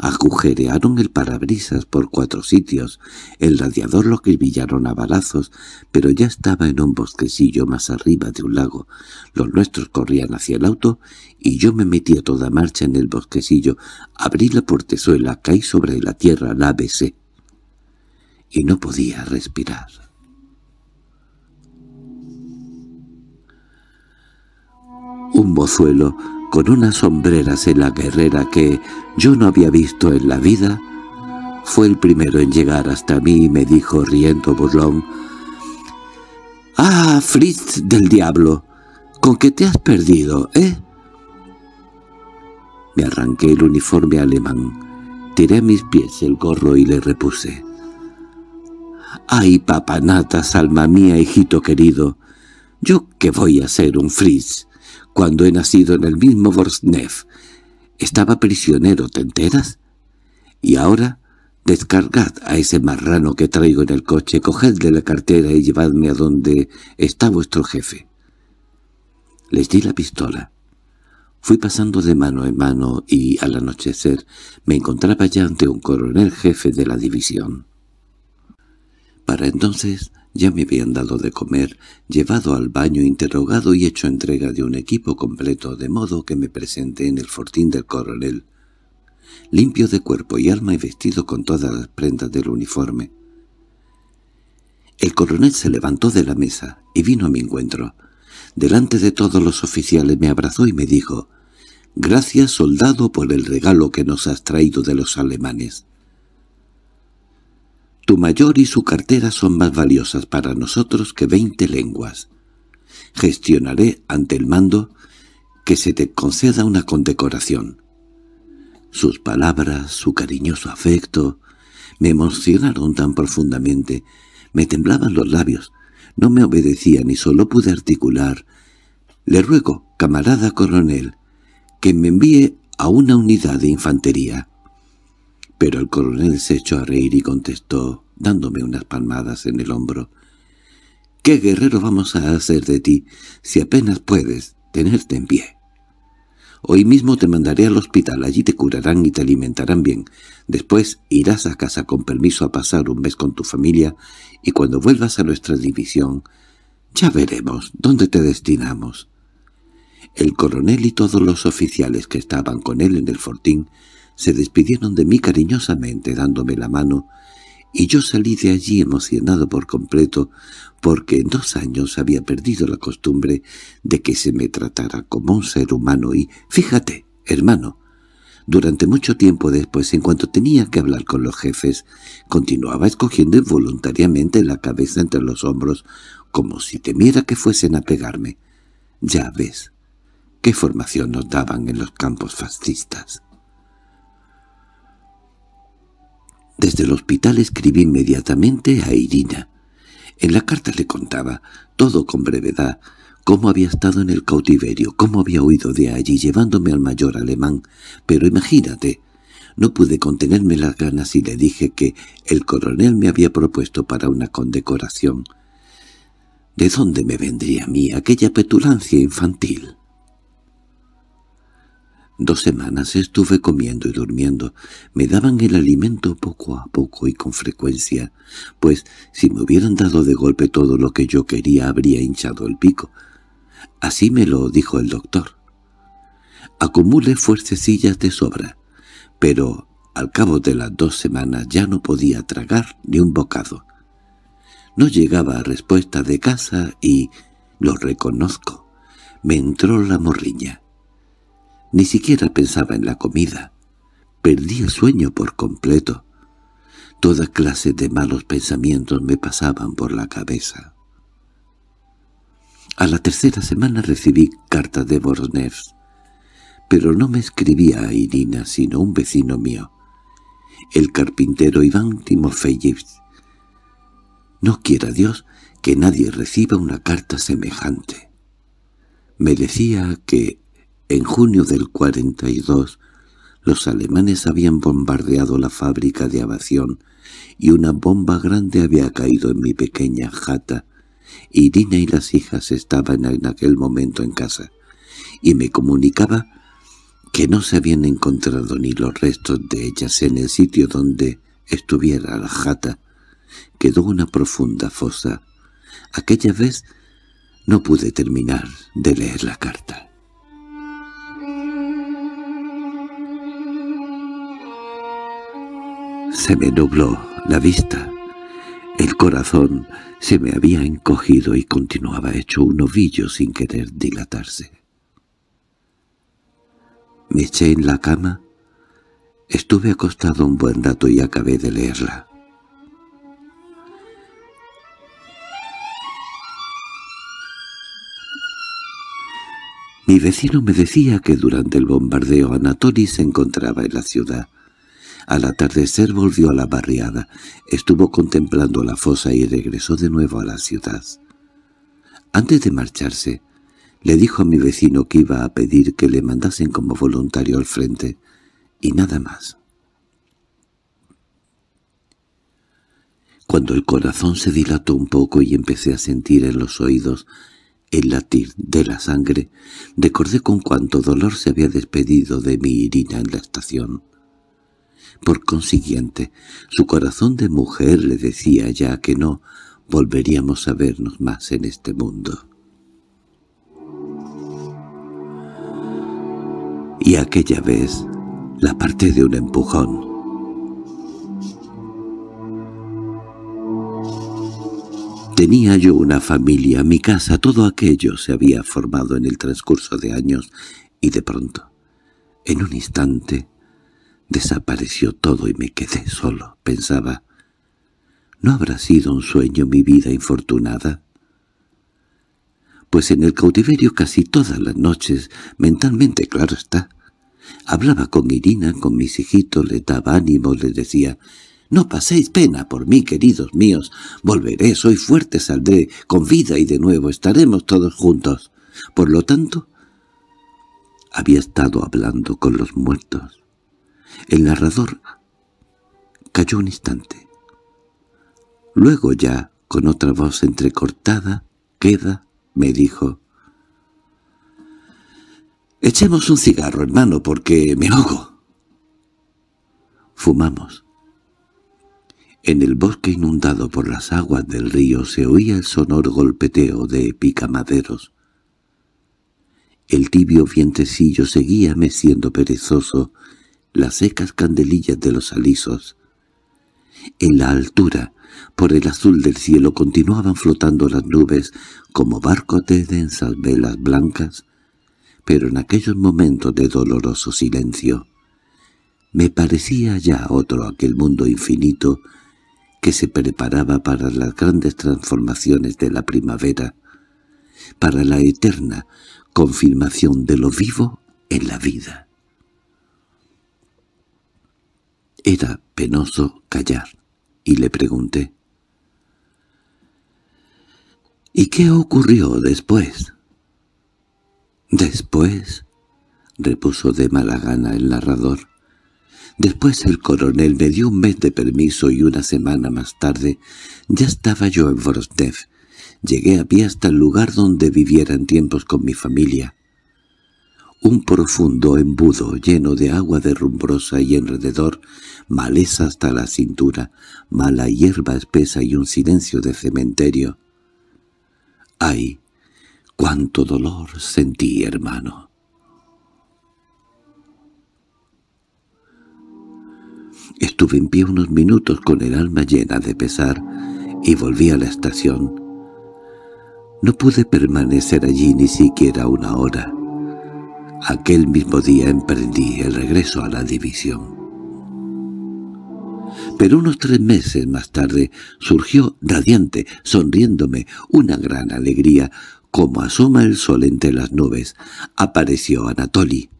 Agujerearon el parabrisas por cuatro sitios, el radiador lo cribillaron a balazos, pero ya estaba en un bosquecillo más arriba de un lago. Los nuestros corrían hacia el auto y yo me metí a toda marcha en el bosquecillo. Abrí la portezuela, caí sobre la tierra, la besé y no podía respirar. un bozuelo, con unas sombreras en la guerrera que yo no había visto en la vida, fue el primero en llegar hasta mí y me dijo riendo burlón, «¡Ah, Fritz del diablo! ¿Con qué te has perdido, eh?» Me arranqué el uniforme alemán, tiré a mis pies el gorro y le repuse, «¡Ay, papanatas, alma mía, hijito querido! ¿Yo qué voy a ser un Fritz?» cuando he nacido en el mismo Borsnev, Estaba prisionero, ¿te enteras? Y ahora, descargad a ese marrano que traigo en el coche, cogedle la cartera y llevadme a donde está vuestro jefe. Les di la pistola. Fui pasando de mano en mano y, al anochecer, me encontraba ya ante un coronel jefe de la división. Para entonces ya me habían dado de comer, llevado al baño, interrogado y hecho entrega de un equipo completo, de modo que me presenté en el fortín del coronel, limpio de cuerpo y alma y vestido con todas las prendas del uniforme. El coronel se levantó de la mesa y vino a mi encuentro. Delante de todos los oficiales me abrazó y me dijo, «Gracias, soldado, por el regalo que nos has traído de los alemanes. Tu mayor y su cartera son más valiosas para nosotros que veinte lenguas. Gestionaré ante el mando que se te conceda una condecoración. Sus palabras, su cariñoso afecto, me emocionaron tan profundamente. Me temblaban los labios. No me obedecía ni solo pude articular. Le ruego, camarada coronel, que me envíe a una unidad de infantería. Pero el coronel se echó a reír y contestó, dándome unas palmadas en el hombro. —¿Qué guerrero vamos a hacer de ti si apenas puedes tenerte en pie? Hoy mismo te mandaré al hospital, allí te curarán y te alimentarán bien. Después irás a casa con permiso a pasar un mes con tu familia y cuando vuelvas a nuestra división ya veremos dónde te destinamos. El coronel y todos los oficiales que estaban con él en el fortín se despidieron de mí cariñosamente dándome la mano, y yo salí de allí emocionado por completo, porque en dos años había perdido la costumbre de que se me tratara como un ser humano y, fíjate, hermano, durante mucho tiempo después, en cuanto tenía que hablar con los jefes, continuaba escogiendo involuntariamente la cabeza entre los hombros, como si temiera que fuesen a pegarme. Ya ves, qué formación nos daban en los campos fascistas. Desde el hospital escribí inmediatamente a Irina. En la carta le contaba, todo con brevedad, cómo había estado en el cautiverio, cómo había huido de allí llevándome al mayor alemán. Pero imagínate, no pude contenerme las ganas y le dije que el coronel me había propuesto para una condecoración. ¿De dónde me vendría a mí aquella petulancia infantil? Dos semanas estuve comiendo y durmiendo. Me daban el alimento poco a poco y con frecuencia, pues si me hubieran dado de golpe todo lo que yo quería habría hinchado el pico. Así me lo dijo el doctor. Acumulé fuercecillas de sobra, pero al cabo de las dos semanas ya no podía tragar ni un bocado. No llegaba a respuesta de casa y, lo reconozco, me entró la morriña. Ni siquiera pensaba en la comida. Perdí el sueño por completo. Toda clase de malos pensamientos me pasaban por la cabeza. A la tercera semana recibí carta de Bornevs, pero no me escribía a Irina, sino un vecino mío, el carpintero Iván Timofeyevich. No quiera Dios que nadie reciba una carta semejante. Me decía que en junio del 42, los alemanes habían bombardeado la fábrica de aviación y una bomba grande había caído en mi pequeña jata. Irina y las hijas estaban en aquel momento en casa, y me comunicaba que no se habían encontrado ni los restos de ellas en el sitio donde estuviera la jata. Quedó una profunda fosa. Aquella vez no pude terminar de leer la carta. Se me nubló la vista. El corazón se me había encogido y continuaba hecho un ovillo sin querer dilatarse. Me eché en la cama. Estuve acostado un buen rato y acabé de leerla. Mi vecino me decía que durante el bombardeo Anatoly se encontraba en la ciudad al atardecer volvió a la barriada, estuvo contemplando la fosa y regresó de nuevo a la ciudad. Antes de marcharse, le dijo a mi vecino que iba a pedir que le mandasen como voluntario al frente, y nada más. Cuando el corazón se dilató un poco y empecé a sentir en los oídos el latir de la sangre, recordé con cuánto dolor se había despedido de mi Irina en la estación. Por consiguiente, su corazón de mujer le decía ya que no volveríamos a vernos más en este mundo. Y aquella vez la parte de un empujón. Tenía yo una familia, mi casa, todo aquello se había formado en el transcurso de años, y de pronto, en un instante, Desapareció todo y me quedé solo, pensaba. ¿No habrá sido un sueño mi vida infortunada? Pues en el cautiverio casi todas las noches, mentalmente claro está, hablaba con Irina, con mis hijitos, le daba ánimo, les decía, «No paséis pena por mí, queridos míos, volveré, soy fuerte, saldré, con vida y de nuevo estaremos todos juntos». Por lo tanto, había estado hablando con los muertos. El narrador cayó un instante. Luego ya, con otra voz entrecortada, queda, me dijo. —Echemos un cigarro, hermano, porque me ahogo. Fumamos. En el bosque inundado por las aguas del río se oía el sonor golpeteo de picamaderos. El tibio vientecillo seguía meciendo perezoso las secas candelillas de los alisos. En la altura, por el azul del cielo, continuaban flotando las nubes como barcos de densas velas blancas, pero en aquellos momentos de doloroso silencio, me parecía ya otro aquel mundo infinito que se preparaba para las grandes transformaciones de la primavera, para la eterna confirmación de lo vivo en la vida. Era penoso callar, y le pregunté. —¿Y qué ocurrió después? —Después —repuso de mala gana el narrador—, Después el coronel me dio un mes de permiso y una semana más tarde ya estaba yo en Vorostev. Llegué a pie hasta el lugar donde viviera en tiempos con mi familia un profundo embudo lleno de agua derrumbrosa y enrededor, maleza hasta la cintura, mala hierba espesa y un silencio de cementerio. ¡Ay! ¡Cuánto dolor sentí, hermano! Estuve en pie unos minutos con el alma llena de pesar y volví a la estación. No pude permanecer allí ni siquiera una hora. Aquel mismo día emprendí el regreso a la división. Pero unos tres meses más tarde surgió radiante, sonriéndome, una gran alegría, como asoma el sol entre las nubes. Apareció Anatoly.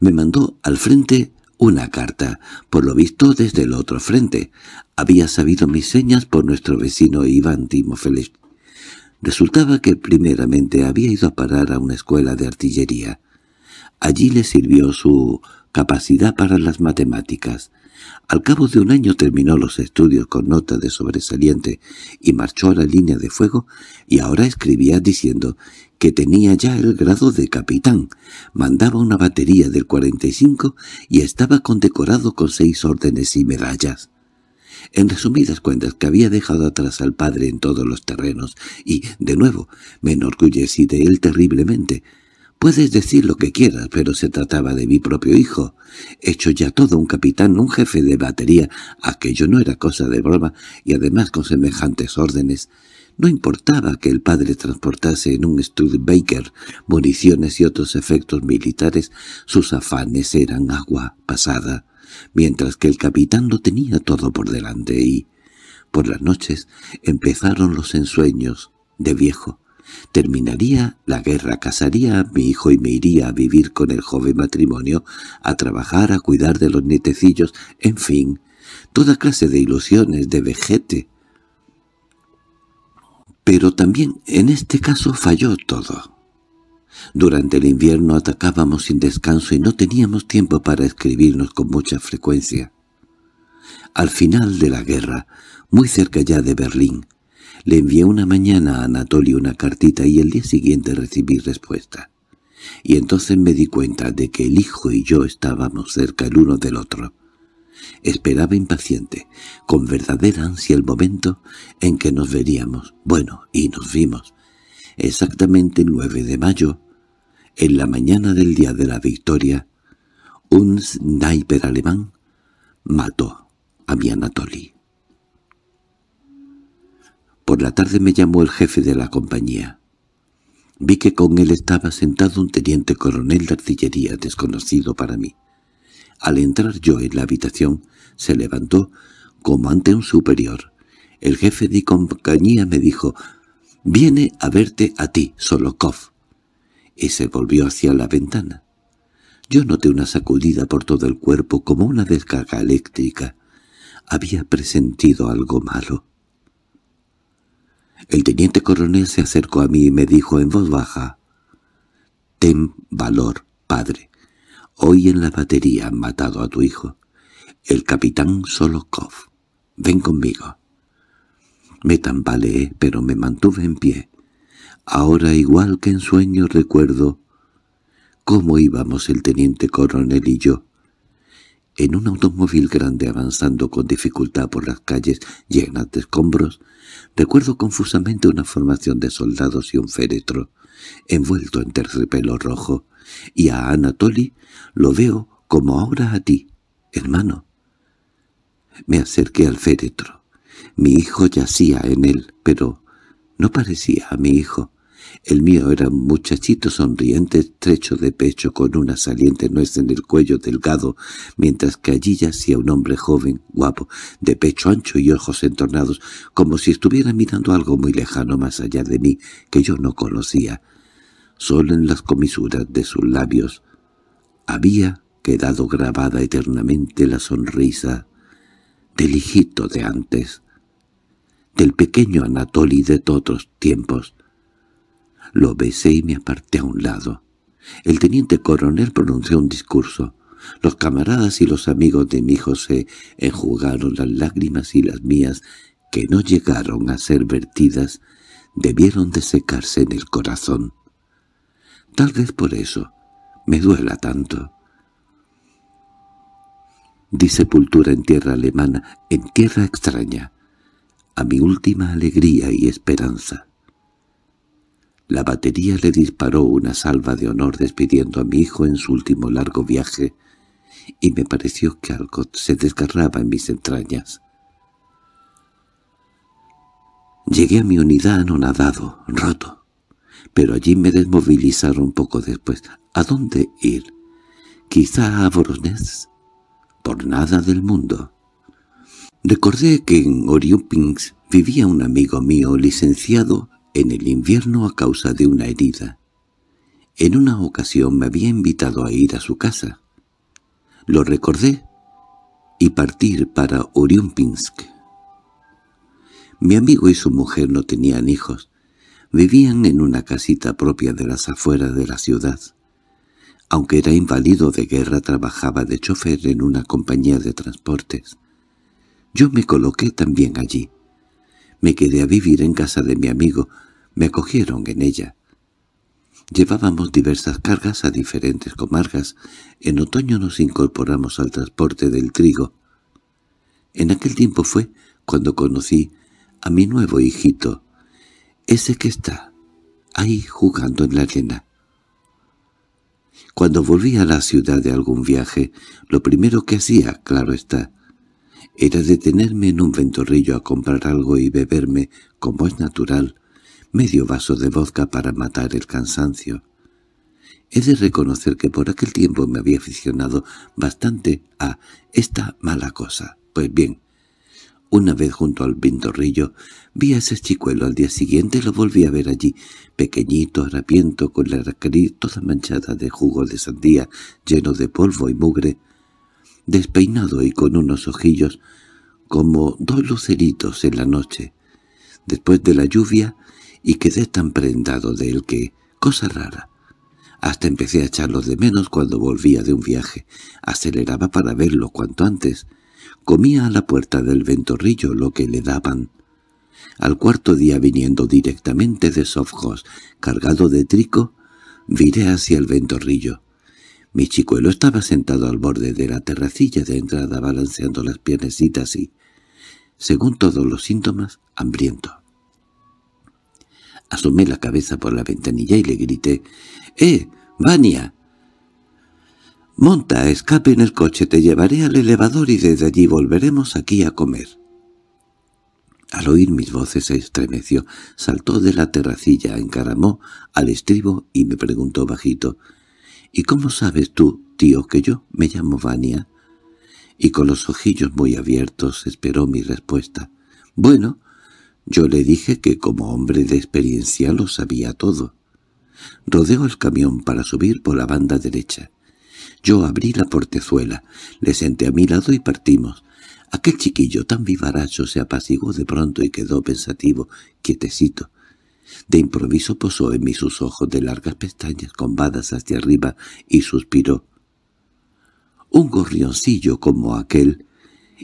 Me mandó al frente una carta, por lo visto desde el otro frente. Había sabido mis señas por nuestro vecino Iván Timofelech. Resultaba que primeramente había ido a parar a una escuela de artillería. Allí le sirvió su capacidad para las matemáticas. Al cabo de un año terminó los estudios con nota de sobresaliente y marchó a la línea de fuego y ahora escribía diciendo que tenía ya el grado de capitán, mandaba una batería del 45 y estaba condecorado con seis órdenes y medallas. En resumidas cuentas que había dejado atrás al padre en todos los terrenos y, de nuevo, me enorgullecí de él terriblemente, Puedes decir lo que quieras, pero se trataba de mi propio hijo. Hecho ya todo un capitán, un jefe de batería, aquello no era cosa de broma, y además con semejantes órdenes. No importaba que el padre transportase en un Studebaker municiones y otros efectos militares, sus afanes eran agua pasada, mientras que el capitán lo tenía todo por delante y... Por las noches empezaron los ensueños, de viejo, Terminaría la guerra, casaría a mi hijo y me iría a vivir con el joven matrimonio, a trabajar, a cuidar de los nietecillos, en fin, toda clase de ilusiones, de vejete. Pero también en este caso falló todo. Durante el invierno atacábamos sin descanso y no teníamos tiempo para escribirnos con mucha frecuencia. Al final de la guerra, muy cerca ya de Berlín, le envié una mañana a Anatoly una cartita y el día siguiente recibí respuesta. Y entonces me di cuenta de que el hijo y yo estábamos cerca el uno del otro. Esperaba impaciente, con verdadera ansia el momento en que nos veríamos. Bueno, y nos vimos. Exactamente el 9 de mayo, en la mañana del día de la victoria, un sniper alemán mató a mi Anatoly. Por la tarde me llamó el jefe de la compañía. Vi que con él estaba sentado un teniente coronel de artillería desconocido para mí. Al entrar yo en la habitación, se levantó como ante un superior. El jefe de compañía me dijo, «Viene a verte a ti, Solokov». Y se volvió hacia la ventana. Yo noté una sacudida por todo el cuerpo como una descarga eléctrica. Había presentido algo malo. El teniente coronel se acercó a mí y me dijo en voz baja, «Ten valor, padre. Hoy en la batería han matado a tu hijo, el capitán Solokov. Ven conmigo». Me tambaleé, pero me mantuve en pie. Ahora, igual que en sueño, recuerdo cómo íbamos el teniente coronel y yo. En un automóvil grande avanzando con dificultad por las calles llenas de escombros, Recuerdo confusamente una formación de soldados y un féretro, envuelto en terciopelo rojo, y a Anatoly lo veo como ahora a ti, hermano. Me acerqué al féretro. Mi hijo yacía en él, pero no parecía a mi hijo. El mío era un muchachito sonriente, estrecho de pecho, con una saliente nuez en el cuello delgado, mientras que allí yacía un hombre joven, guapo, de pecho ancho y ojos entornados, como si estuviera mirando algo muy lejano más allá de mí, que yo no conocía. Solo en las comisuras de sus labios había quedado grabada eternamente la sonrisa del hijito de antes, del pequeño Anatoli de todos tiempos. Lo besé y me aparté a un lado. El teniente coronel pronunció un discurso. Los camaradas y los amigos de mi José enjugaron las lágrimas y las mías, que no llegaron a ser vertidas, debieron de secarse en el corazón. Tal vez por eso me duela tanto. Di sepultura en tierra alemana, en tierra extraña, a mi última alegría y esperanza. La batería le disparó una salva de honor despidiendo a mi hijo en su último largo viaje, y me pareció que algo se desgarraba en mis entrañas. Llegué a mi unidad anonadado, roto, pero allí me desmovilizaron poco después. ¿A dónde ir? ¿Quizá a Boronés. Por nada del mundo. Recordé que en Oriupings vivía un amigo mío licenciado en el invierno a causa de una herida. En una ocasión me había invitado a ir a su casa. Lo recordé y partir para Oriumpinsk. Mi amigo y su mujer no tenían hijos. Vivían en una casita propia de las afueras de la ciudad. Aunque era inválido de guerra, trabajaba de chofer en una compañía de transportes. Yo me coloqué también allí. Me quedé a vivir en casa de mi amigo. Me acogieron en ella. Llevábamos diversas cargas a diferentes comarcas. En otoño nos incorporamos al transporte del trigo. En aquel tiempo fue cuando conocí a mi nuevo hijito, ese que está ahí jugando en la arena. Cuando volví a la ciudad de algún viaje, lo primero que hacía, claro está, era detenerme en un ventorrillo a comprar algo y beberme, como es natural, medio vaso de vodka para matar el cansancio. He de reconocer que por aquel tiempo me había aficionado bastante a esta mala cosa. Pues bien, una vez junto al ventorrillo, vi a ese chicuelo. Al día siguiente lo volví a ver allí, pequeñito, harapiento, con la raquerí toda manchada de jugo de sandía, lleno de polvo y mugre, despeinado y con unos ojillos como dos luceritos en la noche, después de la lluvia, y quedé tan prendado de él que, cosa rara, hasta empecé a echarlo de menos cuando volvía de un viaje. Aceleraba para verlo cuanto antes. Comía a la puerta del ventorrillo lo que le daban. Al cuarto día viniendo directamente de Sofjos, cargado de trico, viré hacia el ventorrillo. Mi chicuelo estaba sentado al borde de la terracilla de entrada balanceando las piernecitas y, según todos los síntomas, hambriento. Asomé la cabeza por la ventanilla y le grité, —¡Eh, Vania! —Monta, escape en el coche, te llevaré al elevador y desde allí volveremos aquí a comer. Al oír mis voces se estremeció, saltó de la terracilla, encaramó al estribo y me preguntó bajito, —¿Y cómo sabes tú, tío, que yo me llamo Vania? Y con los ojillos muy abiertos esperó mi respuesta. —Bueno, yo le dije que como hombre de experiencia lo sabía todo. Rodeó el camión para subir por la banda derecha. Yo abrí la portezuela, le senté a mi lado y partimos. Aquel chiquillo tan vivaracho se apaciguó de pronto y quedó pensativo, quietecito. De improviso posó en mí sus ojos de largas pestañas combadas hacia arriba y suspiró. Un gorrioncillo como aquel,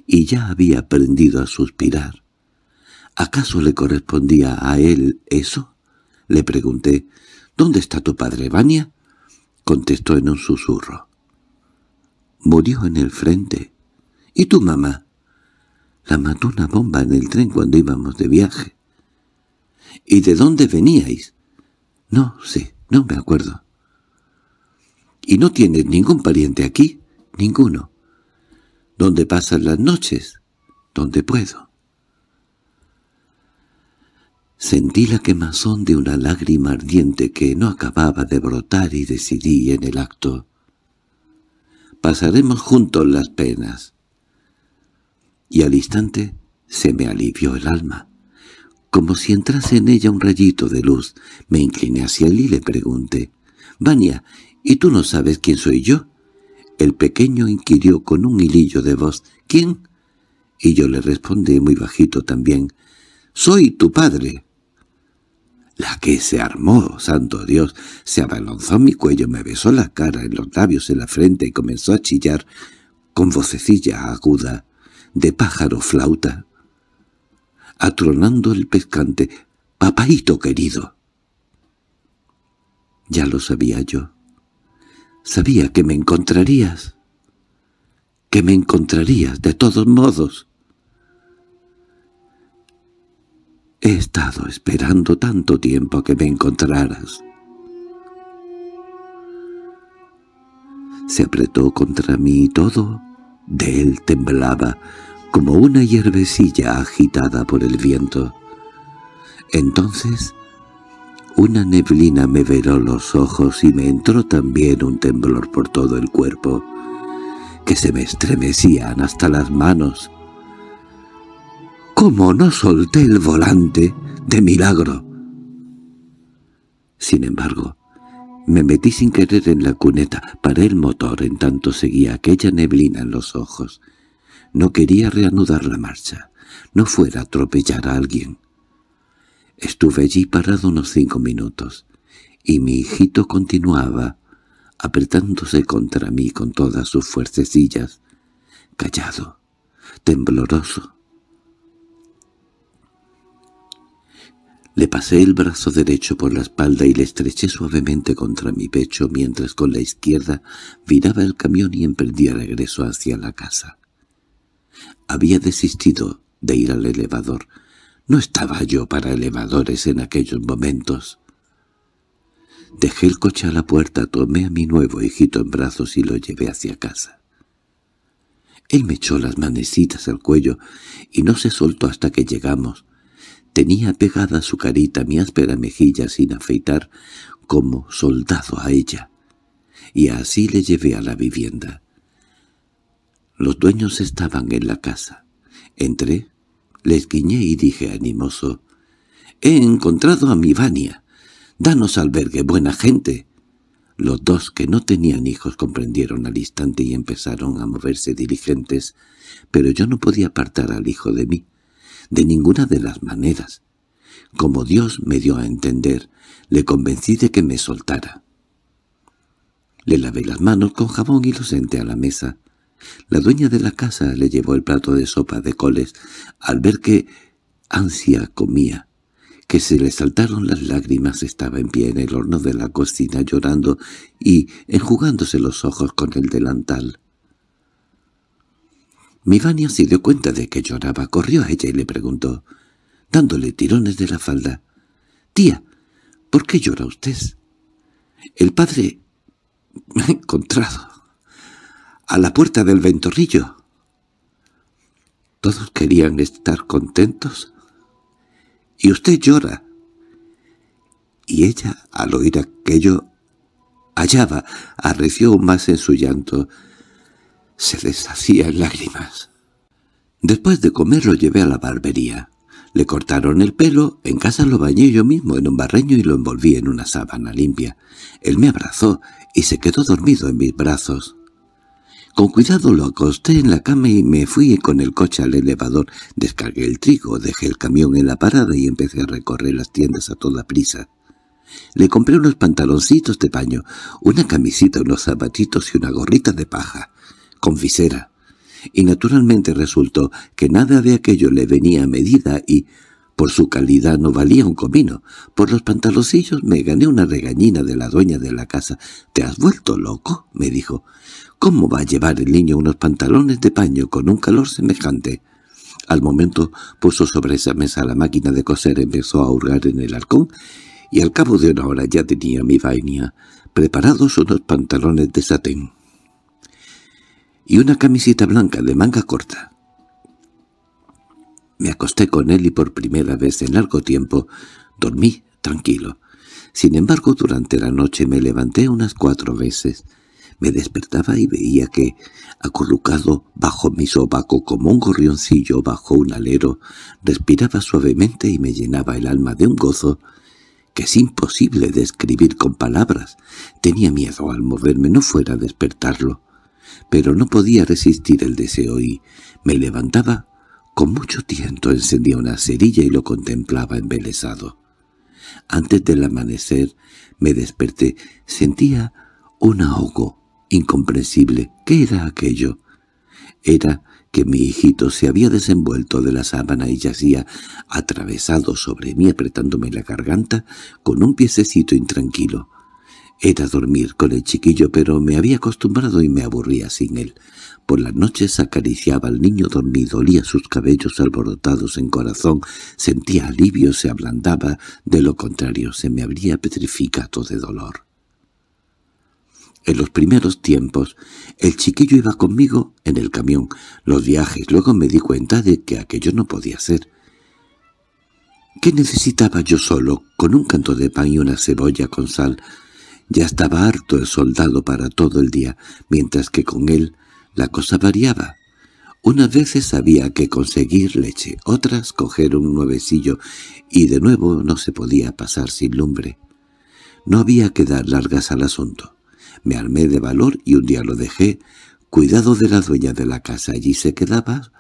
y ya había aprendido a suspirar. ¿Acaso le correspondía a él eso? Le pregunté. —¿Dónde está tu padre, Vania? —contestó en un susurro. —Murió en el frente. —¿Y tu mamá? —La mató una bomba en el tren cuando íbamos de viaje. ¿Y de dónde veníais? No sí, no me acuerdo. ¿Y no tienes ningún pariente aquí? Ninguno. ¿Dónde pasan las noches? Donde puedo. Sentí la quemazón de una lágrima ardiente que no acababa de brotar y decidí en el acto. Pasaremos juntos las penas. Y al instante se me alivió el alma como si entrase en ella un rayito de luz. Me incliné hacia él y le pregunté, «Vania, ¿y tú no sabes quién soy yo?» El pequeño inquirió con un hilillo de voz, «¿Quién?» Y yo le respondí muy bajito también, «Soy tu padre». La que se armó, santo Dios, se abalanzó mi cuello, me besó la cara, en los labios, en la frente y comenzó a chillar con vocecilla aguda, de pájaro flauta atronando el pescante. papaito querido! Ya lo sabía yo. Sabía que me encontrarías. Que me encontrarías, de todos modos. He estado esperando tanto tiempo que me encontraras. Se apretó contra mí y todo de él temblaba, como una hierbecilla agitada por el viento. Entonces una neblina me veló los ojos y me entró también un temblor por todo el cuerpo, que se me estremecían hasta las manos. —¡Cómo no solté el volante! ¡De milagro! Sin embargo, me metí sin querer en la cuneta, para el motor en tanto seguía aquella neblina en los ojos no quería reanudar la marcha. No fuera a atropellar a alguien. Estuve allí parado unos cinco minutos, y mi hijito continuaba, apretándose contra mí con todas sus fuercecillas, callado, tembloroso. Le pasé el brazo derecho por la espalda y le estreché suavemente contra mi pecho mientras con la izquierda viraba el camión y emprendía regreso hacia la casa. Había desistido de ir al elevador. No estaba yo para elevadores en aquellos momentos. Dejé el coche a la puerta, tomé a mi nuevo hijito en brazos y lo llevé hacia casa. Él me echó las manecitas al cuello y no se soltó hasta que llegamos. Tenía pegada su carita mi áspera mejilla sin afeitar, como soldado a ella. Y así le llevé a la vivienda. Los dueños estaban en la casa. Entré, les guiñé y dije animoso, «He encontrado a mi Vania. Danos albergue, buena gente». Los dos que no tenían hijos comprendieron al instante y empezaron a moverse diligentes, pero yo no podía apartar al hijo de mí, de ninguna de las maneras. Como Dios me dio a entender, le convencí de que me soltara. Le lavé las manos con jabón y lo senté a la mesa. La dueña de la casa le llevó el plato de sopa de coles al ver que ansia comía, que se le saltaron las lágrimas, estaba en pie en el horno de la cocina llorando y enjugándose los ojos con el delantal. Mivania se dio cuenta de que lloraba, corrió a ella y le preguntó, dándole tirones de la falda, «Tía, ¿por qué llora usted?» «El padre me ha encontrado» a la puerta del ventorrillo. Todos querían estar contentos. Y usted llora. Y ella, al oír aquello, hallaba, arreció más en su llanto. Se deshacía en lágrimas. Después de comer lo llevé a la barbería. Le cortaron el pelo, en casa lo bañé yo mismo en un barreño y lo envolví en una sábana limpia. Él me abrazó y se quedó dormido en mis brazos. Con cuidado lo acosté en la cama y me fui con el coche al elevador. Descargué el trigo, dejé el camión en la parada y empecé a recorrer las tiendas a toda prisa. Le compré unos pantaloncitos de paño, una camisita, unos zapatitos y una gorrita de paja, con visera. Y naturalmente resultó que nada de aquello le venía a medida y, por su calidad no valía un comino. Por los pantaloncillos me gané una regañina de la dueña de la casa. —¿Te has vuelto loco? —me dijo. ¿Cómo va a llevar el niño unos pantalones de paño con un calor semejante? Al momento puso sobre esa mesa la máquina de coser, empezó a hurgar en el arcón, y al cabo de una hora ya tenía mi vaina, preparados unos pantalones de satén y una camiseta blanca de manga corta. Me acosté con él y por primera vez en largo tiempo dormí tranquilo. Sin embargo, durante la noche me levanté unas cuatro veces. Me despertaba y veía que, acurrucado bajo mi sobaco como un gorrioncillo bajo un alero, respiraba suavemente y me llenaba el alma de un gozo que es imposible describir con palabras. Tenía miedo al moverme, no fuera a despertarlo, pero no podía resistir el deseo y me levantaba. Con mucho tiento encendía una cerilla y lo contemplaba embelesado. Antes del amanecer me desperté, sentía un ahogo incomprensible. ¿Qué era aquello? Era que mi hijito se había desenvuelto de la sábana y yacía atravesado sobre mí apretándome la garganta con un piececito intranquilo. Era dormir con el chiquillo, pero me había acostumbrado y me aburría sin él. Por las noches acariciaba al niño dormido, olía sus cabellos alborotados en corazón, sentía alivio, se ablandaba, de lo contrario se me habría petrificado de dolor. En los primeros tiempos, el chiquillo iba conmigo en el camión, los viajes. Luego me di cuenta de que aquello no podía ser. ¿Qué necesitaba yo solo, con un canto de pan y una cebolla con sal? Ya estaba harto el soldado para todo el día, mientras que con él la cosa variaba. Unas veces había que conseguir leche, otras coger un nuevecillo, y de nuevo no se podía pasar sin lumbre. No había que dar largas al asunto. Me armé de valor y un día lo dejé, cuidado de la dueña de la casa. Allí se quedaba,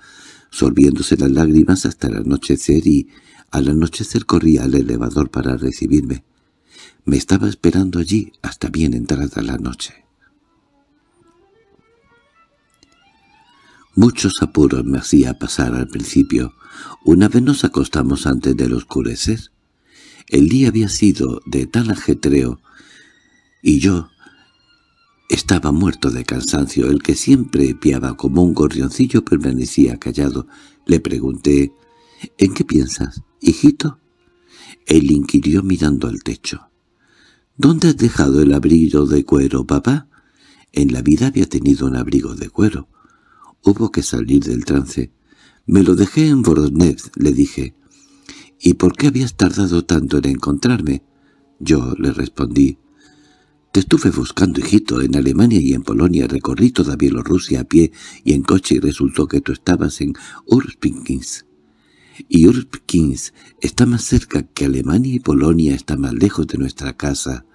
sorbiéndose las lágrimas hasta el anochecer y al anochecer corría al elevador para recibirme. Me estaba esperando allí hasta bien entrada la noche. Muchos apuros me hacía pasar al principio. Una vez nos acostamos antes del oscurecer. El día había sido de tal ajetreo, y yo, estaba muerto de cansancio, el que siempre piaba como un gorrioncillo permanecía callado. Le pregunté, —¿En qué piensas, hijito? Él inquirió mirando al techo. —¿Dónde has dejado el abrigo de cuero, papá? En la vida había tenido un abrigo de cuero. Hubo que salir del trance. —Me lo dejé en Voronezh —le dije. —¿Y por qué habías tardado tanto en encontrarme? Yo le respondí. Te estuve buscando, hijito, en Alemania y en Polonia, recorrí toda Bielorrusia a pie y en coche y resultó que tú estabas en Urspinkins. Y Urspinkins está más cerca que Alemania y Polonia está más lejos de nuestra casa.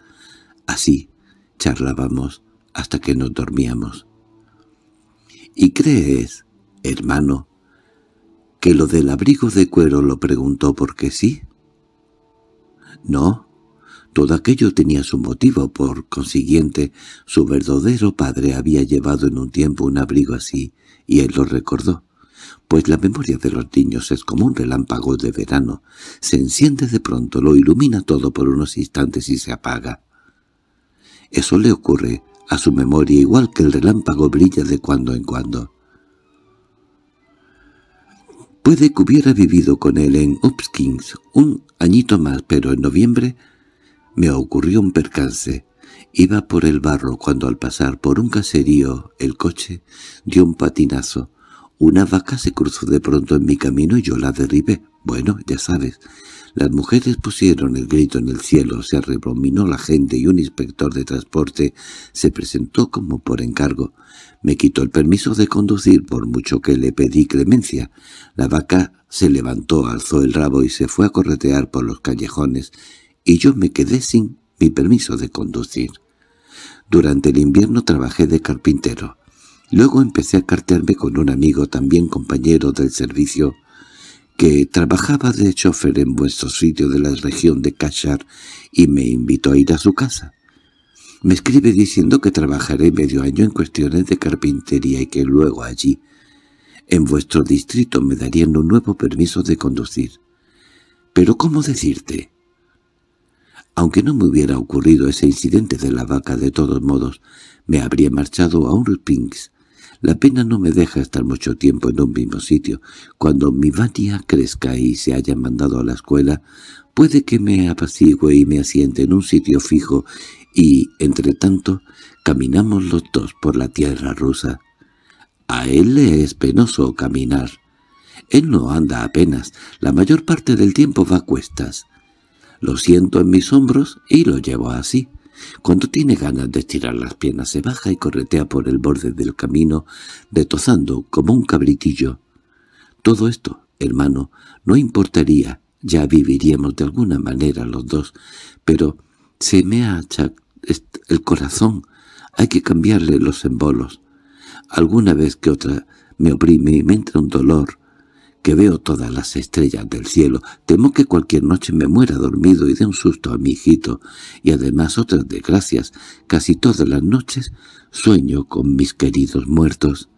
Así charlábamos hasta que nos dormíamos. ¿Y crees, hermano, que lo del abrigo de cuero lo preguntó porque sí? No, todo aquello tenía su motivo, por consiguiente, su verdadero padre había llevado en un tiempo un abrigo así, y él lo recordó. Pues la memoria de los niños es como un relámpago de verano. Se enciende de pronto, lo ilumina todo por unos instantes y se apaga. Eso le ocurre a su memoria igual que el relámpago brilla de cuando en cuando. Puede que hubiera vivido con él en Hopkins un añito más, pero en noviembre me ocurrió un percance. Iba por el barro cuando al pasar por un caserío el coche dio un patinazo. Una vaca se cruzó de pronto en mi camino y yo la derribé. Bueno, ya sabes, las mujeres pusieron el grito en el cielo, se arrebominó la gente y un inspector de transporte se presentó como por encargo. Me quitó el permiso de conducir por mucho que le pedí clemencia. La vaca se levantó, alzó el rabo y se fue a corretear por los callejones y yo me quedé sin mi permiso de conducir. Durante el invierno trabajé de carpintero. Luego empecé a cartearme con un amigo también compañero del servicio que trabajaba de chofer en vuestro sitio de la región de Cachar y me invitó a ir a su casa. Me escribe diciendo que trabajaré medio año en cuestiones de carpintería y que luego allí, en vuestro distrito, me darían un nuevo permiso de conducir. Pero ¿cómo decirte? Aunque no me hubiera ocurrido ese incidente de la vaca de todos modos, me habría marchado a un pinks. La pena no me deja estar mucho tiempo en un mismo sitio. Cuando mi vania crezca y se haya mandado a la escuela, puede que me apacigüe y me asiente en un sitio fijo y, entre tanto, caminamos los dos por la tierra rusa. A él le es penoso caminar. Él no anda apenas, la mayor parte del tiempo va a cuestas. Lo siento en mis hombros y lo llevo así. Cuando tiene ganas de estirar las piernas se baja y corretea por el borde del camino, detozando como un cabritillo. Todo esto, hermano, no importaría, ya viviríamos de alguna manera los dos, pero se me ha el corazón, hay que cambiarle los embolos. Alguna vez que otra me oprime y me entra un dolor, que veo todas las estrellas del cielo. Temo que cualquier noche me muera dormido y dé un susto a mi hijito, y además otras desgracias. Casi todas las noches sueño con mis queridos muertos,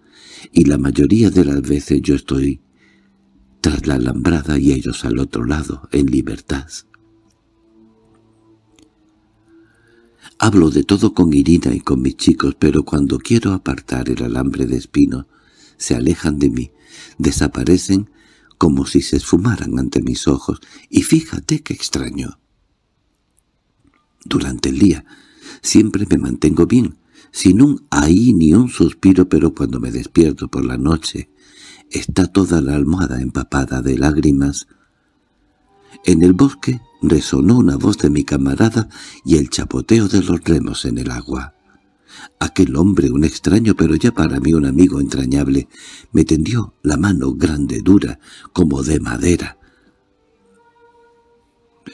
y la mayoría de las veces yo estoy tras la alambrada y ellos al otro lado, en libertad. Hablo de todo con Irina y con mis chicos, pero cuando quiero apartar el alambre de espino, se alejan de mí, desaparecen como si se esfumaran ante mis ojos, y fíjate qué extraño. Durante el día siempre me mantengo bien, sin un ahí ni un suspiro, pero cuando me despierto por la noche está toda la almohada empapada de lágrimas. En el bosque resonó una voz de mi camarada y el chapoteo de los remos en el agua. Aquel hombre, un extraño pero ya para mí un amigo entrañable, me tendió la mano grande, dura, como de madera.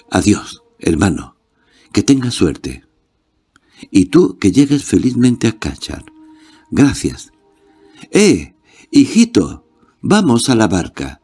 «Adiós, hermano. Que tengas suerte. Y tú que llegues felizmente a Cachar. Gracias. ¡Eh, hijito! ¡Vamos a la barca!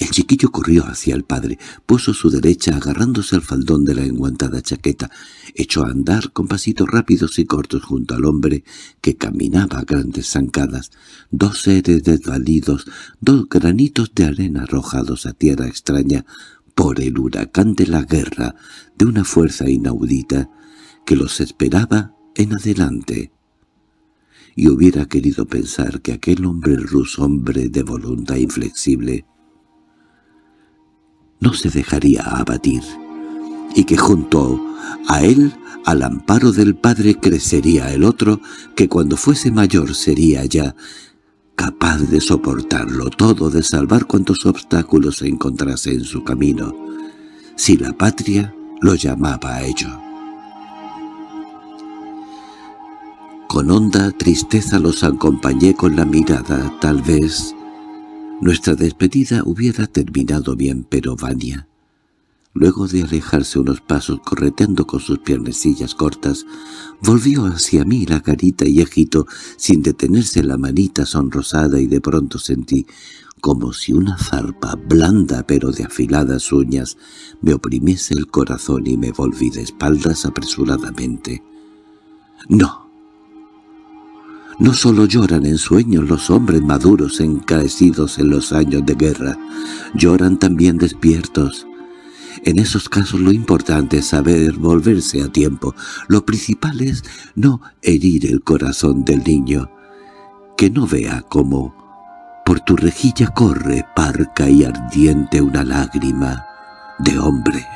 El chiquillo corrió hacia el padre, puso su derecha agarrándose al faldón de la enguantada chaqueta, echó a andar con pasitos rápidos y cortos junto al hombre que caminaba a grandes zancadas, dos seres desvalidos, dos granitos de arena arrojados a tierra extraña por el huracán de la guerra de una fuerza inaudita que los esperaba en adelante y hubiera querido pensar que aquel hombre ruso, hombre de voluntad inflexible, no se dejaría abatir, y que junto a él, al amparo del padre, crecería el otro, que cuando fuese mayor sería ya capaz de soportarlo todo, de salvar cuantos obstáculos encontrase en su camino, si la patria lo llamaba a ello. Con honda tristeza los acompañé con la mirada, tal vez nuestra despedida hubiera terminado bien, pero Vania, luego de alejarse unos pasos correteando con sus piernecillas cortas, volvió hacia mí la carita y agitó sin detenerse la manita sonrosada y de pronto sentí como si una zarpa blanda pero de afiladas uñas me oprimiese el corazón y me volví de espaldas apresuradamente. —¡No! No solo lloran en sueños los hombres maduros encarecidos en los años de guerra, lloran también despiertos. En esos casos lo importante es saber volverse a tiempo. Lo principal es no herir el corazón del niño, que no vea cómo por tu rejilla corre parca y ardiente una lágrima de hombre.